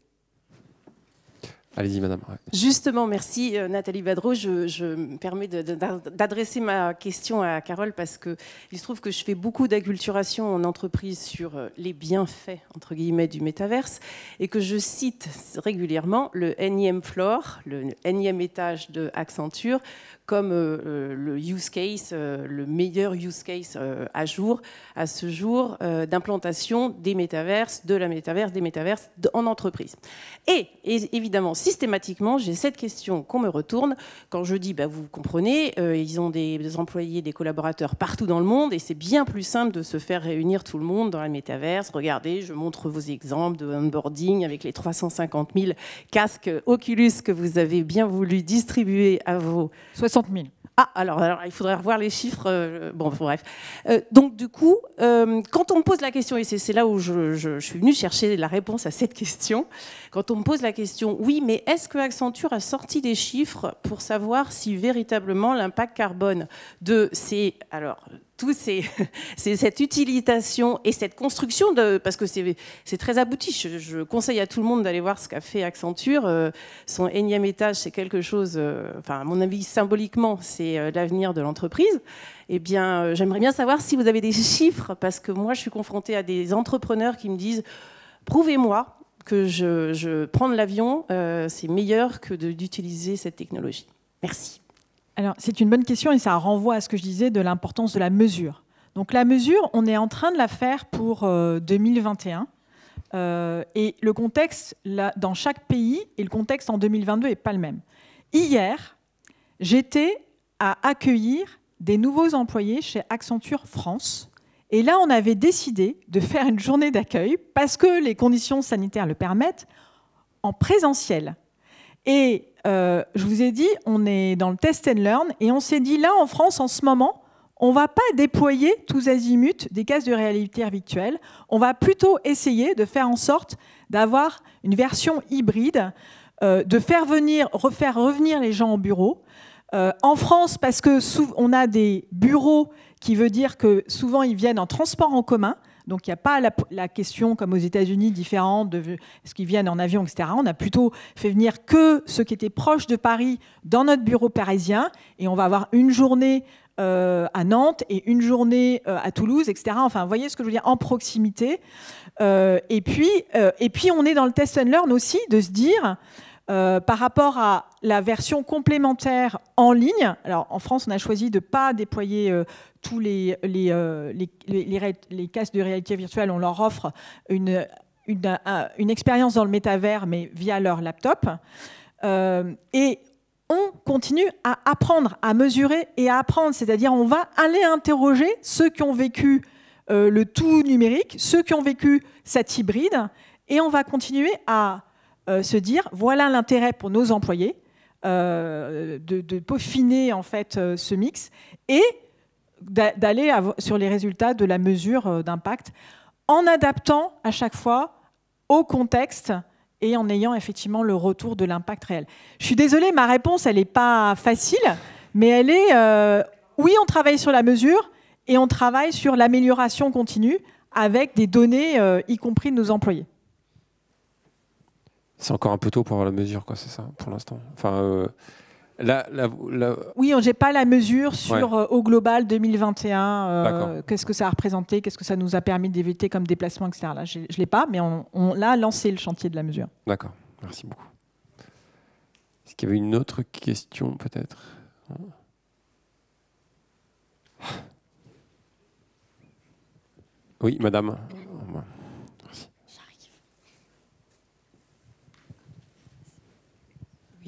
Allez-y, madame. Justement, merci euh, Nathalie Badreau. Je, me permets d'adresser ma question à Carole parce qu'il se trouve que je fais beaucoup d'acculturation en entreprise sur euh, les bienfaits, entre guillemets, du métaverse et que je cite régulièrement le énième floor, le énième étage de Accenture, comme euh, euh, le use case, euh, le meilleur use case à jour, à ce jour, d'implantation des métaverses, de la métaverse, des métaverses en entreprise. Et, évidemment, systématiquement, j'ai cette question qu'on me retourne quand je dis, bah, vous comprenez, ils ont des, employés, des collaborateurs partout dans le monde, et c'est bien plus simple de se faire réunir tout le monde dans la métaverse. Regardez, je montre vos exemples de onboarding avec les 350 000 casques Oculus que vous avez bien voulu distribuer à vos ah, alors, alors, il faudrait revoir les chiffres. Euh, bon, bref. Euh, donc, du coup, euh, quand on me pose la question, et c'est là où je, je, suis venue chercher la réponse à cette question, quand on me pose la question, oui, mais est-ce que Accenture a sorti des chiffres pour savoir si véritablement l'impact carbone de ces, alors, tout *laughs* c'est cette utilisation et cette construction, de, parce que c'est très abouti. Je, conseille à tout le monde d'aller voir ce qu'a fait Accenture. Euh, son énième étage, c'est quelque chose, euh, enfin, à mon avis, symboliquement, c'est euh, l'avenir de l'entreprise. Eh bien, j'aimerais bien savoir si vous avez des chiffres, parce que moi, je suis confrontée à des entrepreneurs qui me disent prouvez-moi que je, je prendre l'avion, c'est meilleur que d'utiliser cette technologie. Merci c'est une bonne question et ça renvoie à ce que je disais de l'importance de la mesure. Donc, la mesure, on est en train de la faire pour 2021. Euh, euh, et le contexte dans chaque pays et le contexte en 2022 n'est pas le même. Hier, j'étais à accueillir des nouveaux employés chez Accenture France. Et là, on avait décidé de faire une journée d'accueil, parce que les conditions sanitaires le permettent, en présentiel. Et euh, je vous ai dit, on est dans le test and learn, et on s'est dit, là, en France, en ce moment, on ne va pas déployer tous azimuts des cases de réalité virtuelle. On va plutôt essayer de faire en sorte d'avoir une version hybride, euh, de faire venir, refaire revenir les gens au bureau. Euh, en France, parce que on a des bureaux qui veut dire que souvent ils viennent en transport en commun. Donc il n'y a pas la, question, comme aux États-Unis, différente de ce qu'ils viennent en avion, etc. On a plutôt fait venir que ceux qui étaient proches de Paris dans notre bureau parisien. Et on va avoir une journée euh, à Nantes et une journée euh, à Toulouse, etc. Enfin, vous voyez ce que je veux dire, en proximité. Euh, et, puis, et puis, on est dans le test and learn aussi de se dire euh, par rapport à la version complémentaire en ligne, alors en France, on a choisi de ne pas déployer euh, tous les, les, euh, les, les, casques de réalité virtuelle. On leur offre une, une, une expérience dans le métavers, mais via leur laptop. et on continue à apprendre, à mesurer et à apprendre. C'est-à-dire, on va aller interroger ceux qui ont vécu le tout numérique, ceux qui ont vécu cette hybride, et on va continuer à euh, se dire voilà l'intérêt pour nos employés euh, de, peaufiner en fait euh, ce mix et d'aller sur les résultats de la mesure d'impact en adaptant à chaque fois au contexte et en ayant effectivement le retour de l'impact réel. Je suis désolée, ma réponse, elle n'est pas facile, mais elle est, oui, on travaille sur la mesure et on travaille sur l'amélioration continue avec des données, y compris de nos employés. C'est encore un peu tôt pour avoir la mesure, quoi, c'est ça, pour l'instant. Enfin, euh, Oui, on n'a pas la mesure sur euh, au global 2021. Euh, qu'est-ce que ça a représenté Qu'est-ce que ça nous a permis d'éviter comme déplacement, etc. je ne l'ai pas, mais on l'a lancé le chantier de la mesure. D'accord, merci beaucoup. Est-ce qu'il y avait une autre question, peut-être Oui, madame.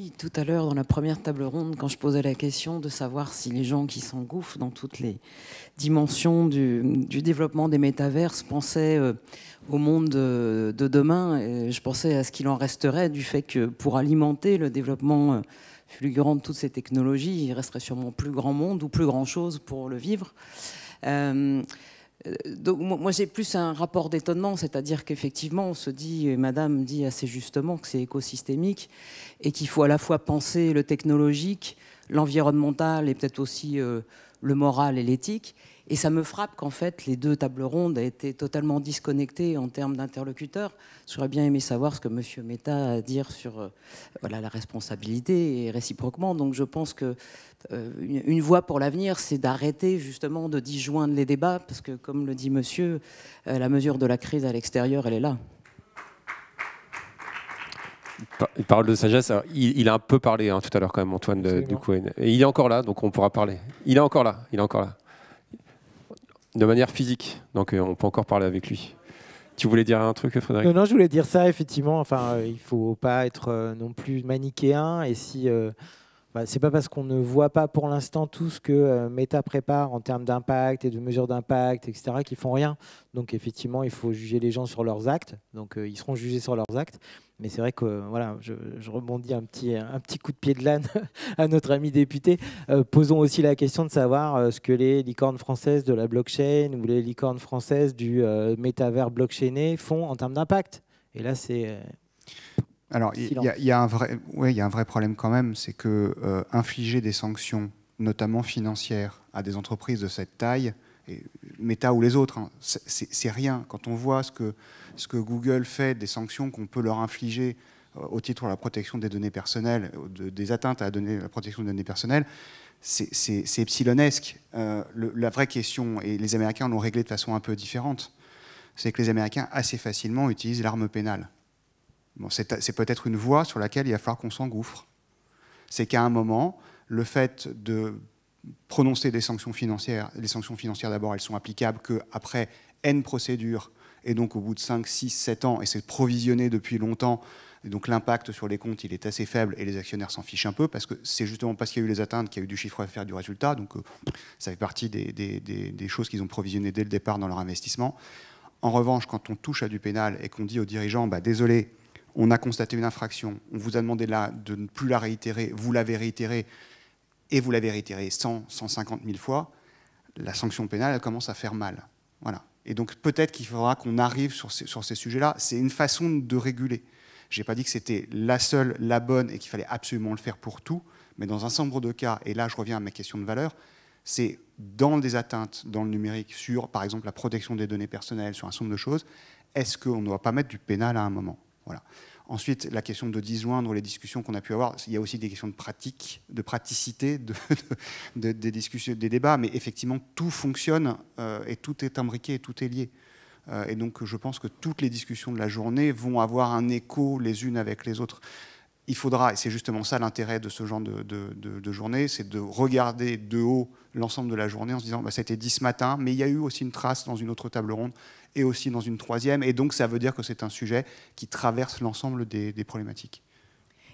Oui, tout à l'heure, dans la première table ronde, quand je posais la question de savoir si les gens qui s'engouffrent dans toutes les dimensions du, développement des métaverses pensaient euh, au monde euh, de, demain, euh, je pensais à ce qu'il en resterait du fait que pour alimenter le développement fulgurant de toutes ces technologies, il resterait sûrement plus grand monde ou plus grand chose pour le vivre. Euh, donc moi j'ai plus un rapport d'étonnement, c'est-à-dire qu'effectivement on se dit, et Madame dit assez justement que c'est écosystémique et qu'il faut à la fois penser le technologique, l'environnemental et peut-être aussi euh, le moral et l'éthique. Et ça me frappe qu'en fait, les deux tables rondes aient été totalement disconnectées en termes d'interlocuteurs. J'aurais bien aimé savoir ce que M. Meta a à dire sur euh, voilà, la responsabilité et réciproquement. Donc je pense que euh, une, voie pour l'avenir, c'est d'arrêter justement de disjoindre les débats, parce que comme le dit monsieur, euh, la mesure de la crise à l'extérieur, elle est là. Il parle de sagesse. il, a un peu parlé hein, tout à l'heure quand même, Antoine, de, Et il est encore là, donc on pourra parler. Il est encore là, il est encore là de manière physique. Donc euh, on peut encore parler avec lui. Tu voulais dire un truc, Frédéric non, non, je voulais dire ça, effectivement. Enfin, euh, il ne faut pas être euh, non plus manichéen. Et si bah, c'est pas parce qu'on ne voit pas pour l'instant tout ce que euh, Meta prépare en termes d'impact et de mesures d'impact, etc., qu'ils font rien. Donc effectivement, il faut juger les gens sur leurs actes. Donc euh, ils seront jugés sur leurs actes. Mais c'est vrai que euh, voilà, je, rebondis un petit, un petit coup de pied de l'âne *laughs* à notre ami député. posons aussi la question de savoir ce que les licornes françaises de la blockchain ou les licornes françaises du euh, métavers blockchainé font en termes d'impact. Et là, c'est alors, il y, a un vrai, problème quand même, c'est que euh, infliger des sanctions, notamment financières, à des entreprises de cette taille, et Meta ou les autres, hein, c'est rien. Quand on voit ce que, Google fait, des sanctions qu'on peut leur infliger euh, au titre de la protection des données personnelles, des atteintes à la, protection des données personnelles, c'est epsilonesque. Euh, la vraie question, et les Américains l'ont réglé de façon un peu différente, c'est que les Américains assez facilement utilisent l'arme pénale c'est peut-être une voie sur laquelle il va falloir qu'on s'engouffre. C'est qu'à un moment, le fait de prononcer des sanctions financières, les sanctions financières d'abord, elles sont applicables qu'après N procédures, et donc au bout de 5, 6, 7 ans, et c'est provisionné depuis longtemps, et donc l'impact sur les comptes, il est assez faible, et les actionnaires s'en fichent un peu, parce que c'est justement parce qu'il y a eu les atteintes qu'il y a eu du chiffre d'affaires du résultat, donc euh, ça fait partie des, choses qu'ils ont provisionnées dès le départ dans leur investissement. En revanche, quand on touche à du pénal et qu'on dit aux dirigeants, bah, désolé, on a constaté une infraction, on vous a demandé là de ne plus la réitérer, vous l'avez réitérée, et vous l'avez réitérée 100, 150 000 fois, la sanction pénale, elle commence à faire mal. Voilà. Et donc peut-être qu'il faudra qu'on arrive sur ces, sujets-là. C'est une façon de réguler. Je n'ai pas dit que c'était la seule, la bonne, et qu'il fallait absolument le faire pour tout, mais dans un certain nombre de cas, et là je reviens à ma question de valeur, c'est dans des atteintes dans le numérique sur, par exemple, la protection des données personnelles, sur un certain nombre de choses, est-ce qu'on ne doit pas mettre du pénal à un moment voilà. Ensuite, la question de disjoindre les discussions qu'on a pu avoir, il y a aussi des questions de pratique, de praticité des discussions, des débats, mais effectivement, tout fonctionne euh, et tout est imbriqué et tout est lié. Euh, et donc, je pense que toutes les discussions de la journée vont avoir un écho les unes avec les autres. Il faudra, et c'est justement ça l'intérêt de ce genre de, journée, c'est de regarder de haut l'ensemble de la journée en se disant, ça a été dit ce matin, mais il y a eu aussi une trace dans une autre table ronde, et aussi dans une troisième. Et donc, ça veut dire que c'est un sujet qui traverse l'ensemble des, des problématiques.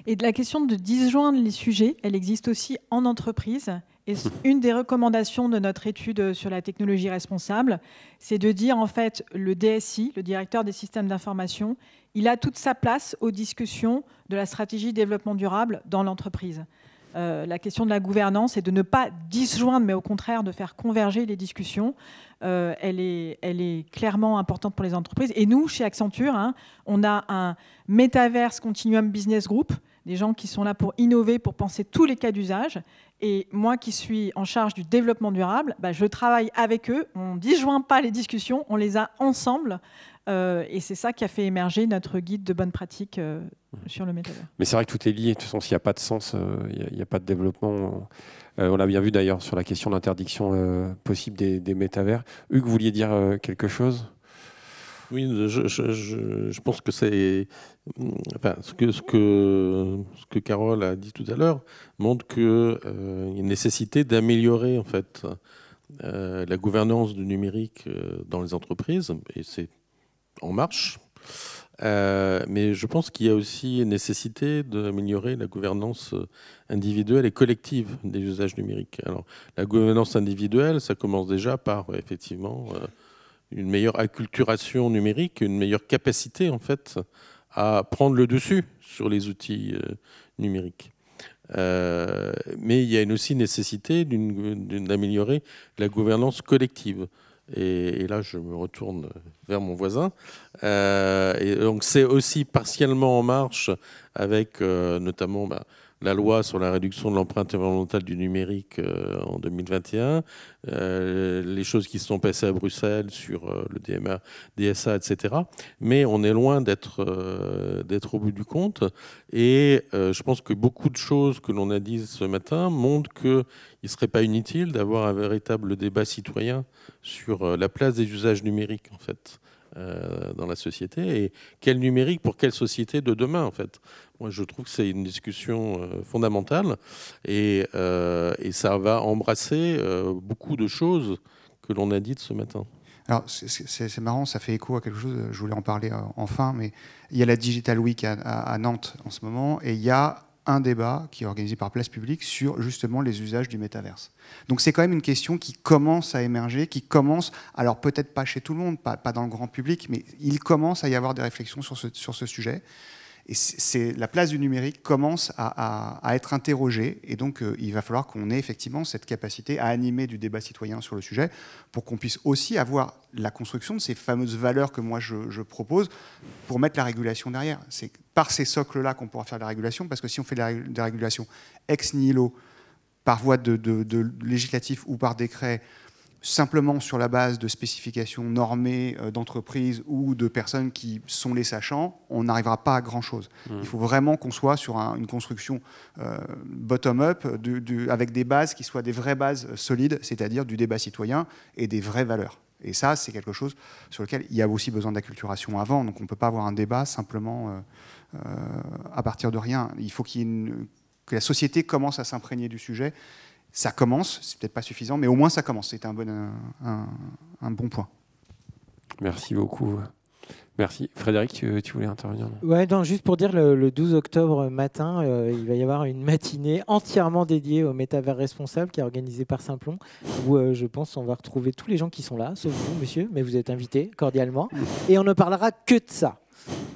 Et de la question de disjoindre les sujets, elle existe aussi en entreprise. Et *laughs* une des recommandations de notre étude sur la technologie responsable, c'est de dire en fait le DSI, le directeur des systèmes d'information, il a toute sa place aux discussions de la stratégie développement durable dans l'entreprise. Euh, la question de la gouvernance et de ne pas disjoindre, mais au contraire de faire converger les discussions. Euh, elle, est, clairement importante pour les entreprises. Et nous, chez Accenture, hein, on a un Metaverse Continuum Business Group, des gens qui sont là pour innover, pour penser tous les cas d'usage. Et moi qui suis en charge du développement durable, bah, je travaille avec eux, on ne disjoint pas les discussions, on les a ensemble. Euh, et c'est ça qui a fait émerger notre guide de bonne pratique Mm. le Mais c'est vrai que tout est lié. De toute façon, s'il n'y a pas de sens, euh, il n'y a, pas de développement. Euh, euh, on l'a bien vu d'ailleurs sur la question d'interdiction possible des, métavers. Hugues, vous vouliez dire quelque chose Oui, je, pense que c'est. Mm, ce que, ce, que, ce que Carole a dit tout à l'heure montre qu'il y a une nécessité d'améliorer en fait, la gouvernance du numérique dans les entreprises, et c'est en marche. Euh, mais je pense qu'il y a aussi une nécessité d'améliorer la gouvernance euh, individuelle et collective des usages numériques. Alors, la gouvernance individuelle, ça commence déjà par effectivement euh, une meilleure acculturation numérique, une meilleure capacité en fait à prendre le dessus sur les outils numériques. mais il y a une aussi nécessité d'améliorer la gouvernance collective. Et, là, je me retourne vers mon voisin. Euh, donc, c'est aussi partiellement en marche avec euh, notamment bah, la loi sur la réduction de l'empreinte environnementale du numérique euh, en 2021, euh, les choses qui se sont passées à Bruxelles sur euh, le DMA, DSA, etc. Mais on est loin d'être d'être au bout du compte. Et je pense que beaucoup de choses que l'on a dites ce matin montrent qu'il ne serait pas inutile d'avoir un véritable débat citoyen sur la place des usages numériques, en fait dans la société et quel numérique pour quelle société de demain en fait moi, je trouve que c'est une discussion euh, fondamentale euh, et, ça va embrasser euh, beaucoup de choses que l'on a dites ce matin. Alors, c'est marrant, ça fait écho à quelque chose, je voulais en parler enfin, mais il y a la Digital Week à, Nantes en ce moment et il y a un débat qui est organisé par Place Publique sur justement les usages du métaverse. Donc c'est quand même une question qui commence à émerger, qui commence, alors peut-être pas chez tout le monde, pas, dans le grand public, mais il commence à y avoir des réflexions sur ce sujet. Et c'est la place du numérique commence à, être interrogée, et donc euh, il va falloir qu'on ait effectivement cette capacité à animer du débat citoyen sur le sujet, pour qu'on puisse aussi avoir la construction de ces fameuses valeurs que moi je, propose, pour mettre la régulation derrière. C'est par ces socles-là qu'on pourra faire la régulation, parce que si on fait des la, régulation ex nihilo, par voie de législatif ou par décret, simplement sur la base de spécifications normées euh, d'entreprises ou de personnes qui sont les sachants, on n'arrivera pas à grand-chose. Hmm. Il faut vraiment qu'on soit sur une construction euh, bottom-up, avec des bases qui soient des vraies bases euh, solides, c'est-à-dire du débat citoyen et des vraies valeurs. Et ça, c'est quelque chose sur lequel il y a aussi besoin d'acculturation avant, donc on ne peut pas avoir un débat simplement à partir de rien. Il faut que la société commence à s'imprégner du sujet ça commence, c'est peut-être pas suffisant, mais au moins ça commence. C'est un bon, un, bon point. Merci beaucoup. Merci. Frédéric, tu, voulais intervenir Ouais, non, juste pour dire, le, 12 octobre matin, euh, il va y avoir une matinée entièrement dédiée au métavers responsable qui est organisée par Simplon, où euh, je pense on va retrouver tous les gens qui sont là, sauf vous, monsieur, mais vous êtes invité cordialement, et on ne parlera que de ça.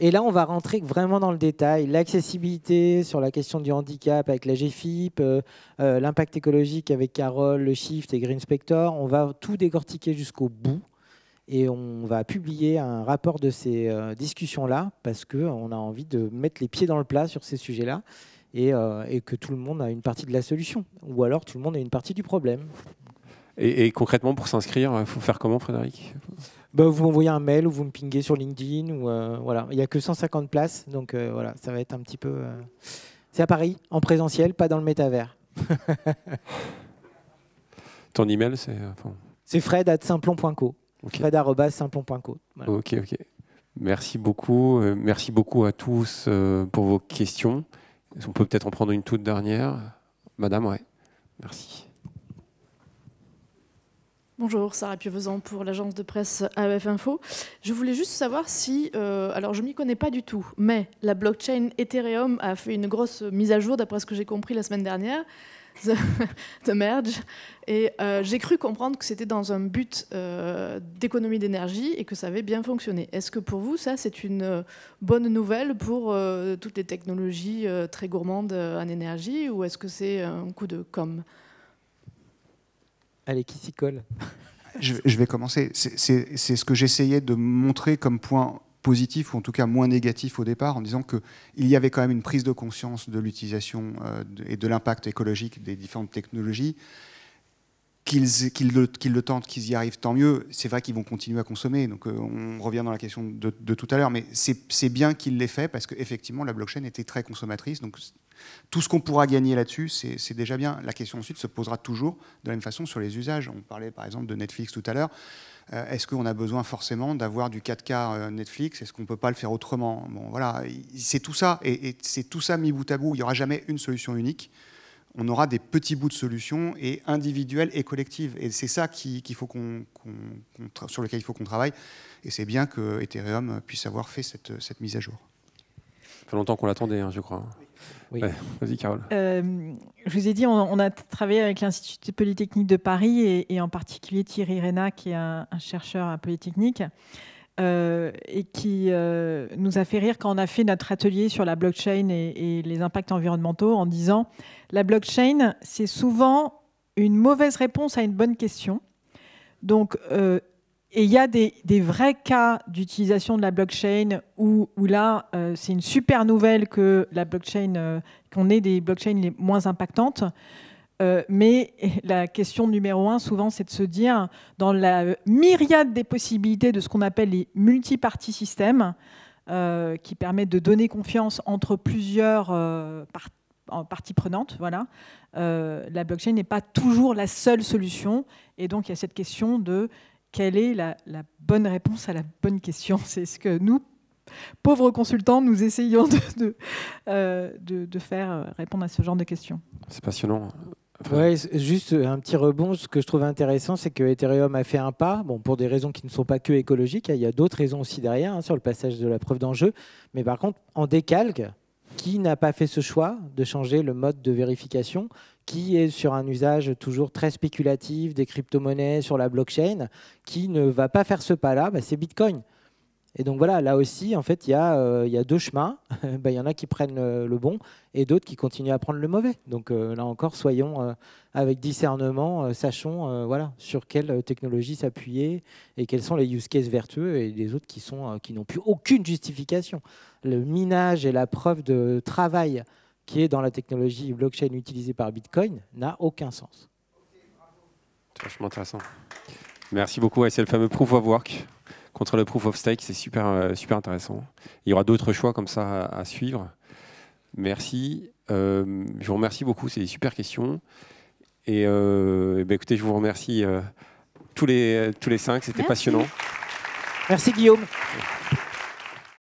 Et là, on va rentrer vraiment dans le détail. L'accessibilité sur la question du handicap avec la GFIP, euh, euh, l'impact écologique avec Carole, le Shift et Green Spector. On va tout décortiquer jusqu'au bout. Et on va publier un rapport de ces euh, discussions-là parce qu'on a envie de mettre les pieds dans le plat sur ces sujets-là et, que tout le monde a une partie de la solution ou alors tout le monde a une partie du problème. Et, et, concrètement, pour s'inscrire, il faut faire comment, Frédéric bah, vous m'envoyez un mail ou vous me pinguez sur LinkedIn. Ou, euh, voilà. Il n'y a que 150 places, donc euh, voilà, ça va être un petit peu. Euh, c'est à Paris, en présentiel, pas dans le métavers. *laughs* Ton email, c'est. Enfin... C'est fred simplon.co. Fred.simplon.co. Ok, Merci beaucoup. merci beaucoup à tous pour vos questions. On peut peut-être en prendre une toute dernière. Madame, ouais. Merci. Bonjour, Sarah Piovesan pour l'agence de presse AF e Info. Je voulais juste savoir si, euh, alors je m'y connais pas du tout, mais la blockchain Ethereum a fait une grosse mise à jour, d'après ce que j'ai compris la semaine dernière, *laughs* the, merge, et euh, j'ai cru comprendre que c'était dans un but euh, d'économie d'énergie et que ça avait bien fonctionné. Est-ce que pour vous, ça, c'est une bonne nouvelle pour toutes les technologies très gourmandes en énergie, ou est-ce que c'est un coup de com' Allez, qui s'y colle je, vais commencer. C'est ce que j'essayais de montrer comme point positif ou en tout cas moins négatif au départ en disant qu'il y avait quand même une prise de conscience de l'utilisation euh, et de l'impact écologique des différentes technologies. Qu'ils le, tentent, qu'ils y arrivent, tant mieux. C'est vrai qu'ils vont continuer à consommer. Donc euh, on revient dans la question de, tout à l'heure. Mais c'est bien qu'ils l'aient fait parce qu'effectivement la blockchain était très consommatrice. Donc tout ce qu'on pourra gagner là-dessus, c'est déjà bien. La question ensuite se posera toujours de la même façon sur les usages. On parlait par exemple de Netflix tout à l'heure. Euh, est-ce qu'on a besoin forcément d'avoir du 4K euh, Netflix Est-ce qu'on ne peut pas le faire autrement Bon, voilà, c'est tout ça. Et, c'est tout ça mis bout à bout. Il n'y aura jamais une solution unique. On aura des petits bouts de solutions, et individuelles et collectives. Et c'est ça qui, faut qu'on, sur lequel il faut qu'on travaille. Et c'est bien que Ethereum puisse avoir fait cette, mise à jour. Ça fait longtemps qu'on l'attendait, hein, je crois. Oui. Vas-y, Carole. Euh, je vous ai dit, on, a travaillé avec l'Institut Polytechnique de Paris et, en particulier Thierry Rena, qui est un, chercheur à Polytechnique. Euh, et qui euh, nous a fait rire quand on a fait notre atelier sur la blockchain et, et les impacts environnementaux en disant la blockchain, c'est souvent une mauvaise réponse à une bonne question. Donc, et il y a des, vrais cas d'utilisation de la blockchain où, là, euh, c'est une super nouvelle que la blockchain, euh, qu'on ait des blockchains les moins impactantes. Euh, mais la question numéro un, souvent, c'est de se dire, dans la myriade des possibilités de ce qu'on appelle les multiparties systèmes, qui permettent de donner confiance entre plusieurs parties, prenantes, voilà. la blockchain n'est pas toujours la seule solution. Et donc, il y a cette question de quelle est la, bonne réponse à la bonne question *laughs* C'est ce que nous, pauvres consultants, nous essayons de, euh, faire euh, répondre à ce genre de questions. C'est passionnant. Ouais, juste un petit rebond. Ce que je trouve intéressant, c'est que Ethereum a fait un pas, bon, pour des raisons qui ne sont pas que écologiques. Il y a d'autres raisons aussi derrière, hein, sur le passage de la preuve d'enjeu. Mais par contre, en décalque, qui n'a pas fait ce choix de changer le mode de vérification Qui est sur un usage toujours très spéculatif des crypto-monnaies, sur la blockchain Qui ne va pas faire ce pas-là bah, C'est Bitcoin. Et donc voilà, là aussi, en fait, il y, euh, y, a deux chemins. *laughs* Bah, il y en a qui prennent le, bon et d'autres qui continuent à prendre le mauvais. Donc euh, là encore, soyons euh, avec discernement, sachons voilà, sur quelle technologie s'appuyer et quels sont les use cases vertueux et les autres qui n'ont qui plus aucune justification le minage et la preuve de travail qui est dans la technologie blockchain utilisée par Bitcoin n'a aucun sens. Franchement intéressant. Merci beaucoup. C'est le fameux proof of work contre le proof of stake. C'est super, euh, super intéressant. Il y aura d'autres choix comme ça à, suivre. Merci. Euh, je vous remercie beaucoup. C'est des super questions. Et, euh, eh ben, écoutez, je vous remercie tous, les, tous les cinq. C'était passionnant. Merci Guillaume.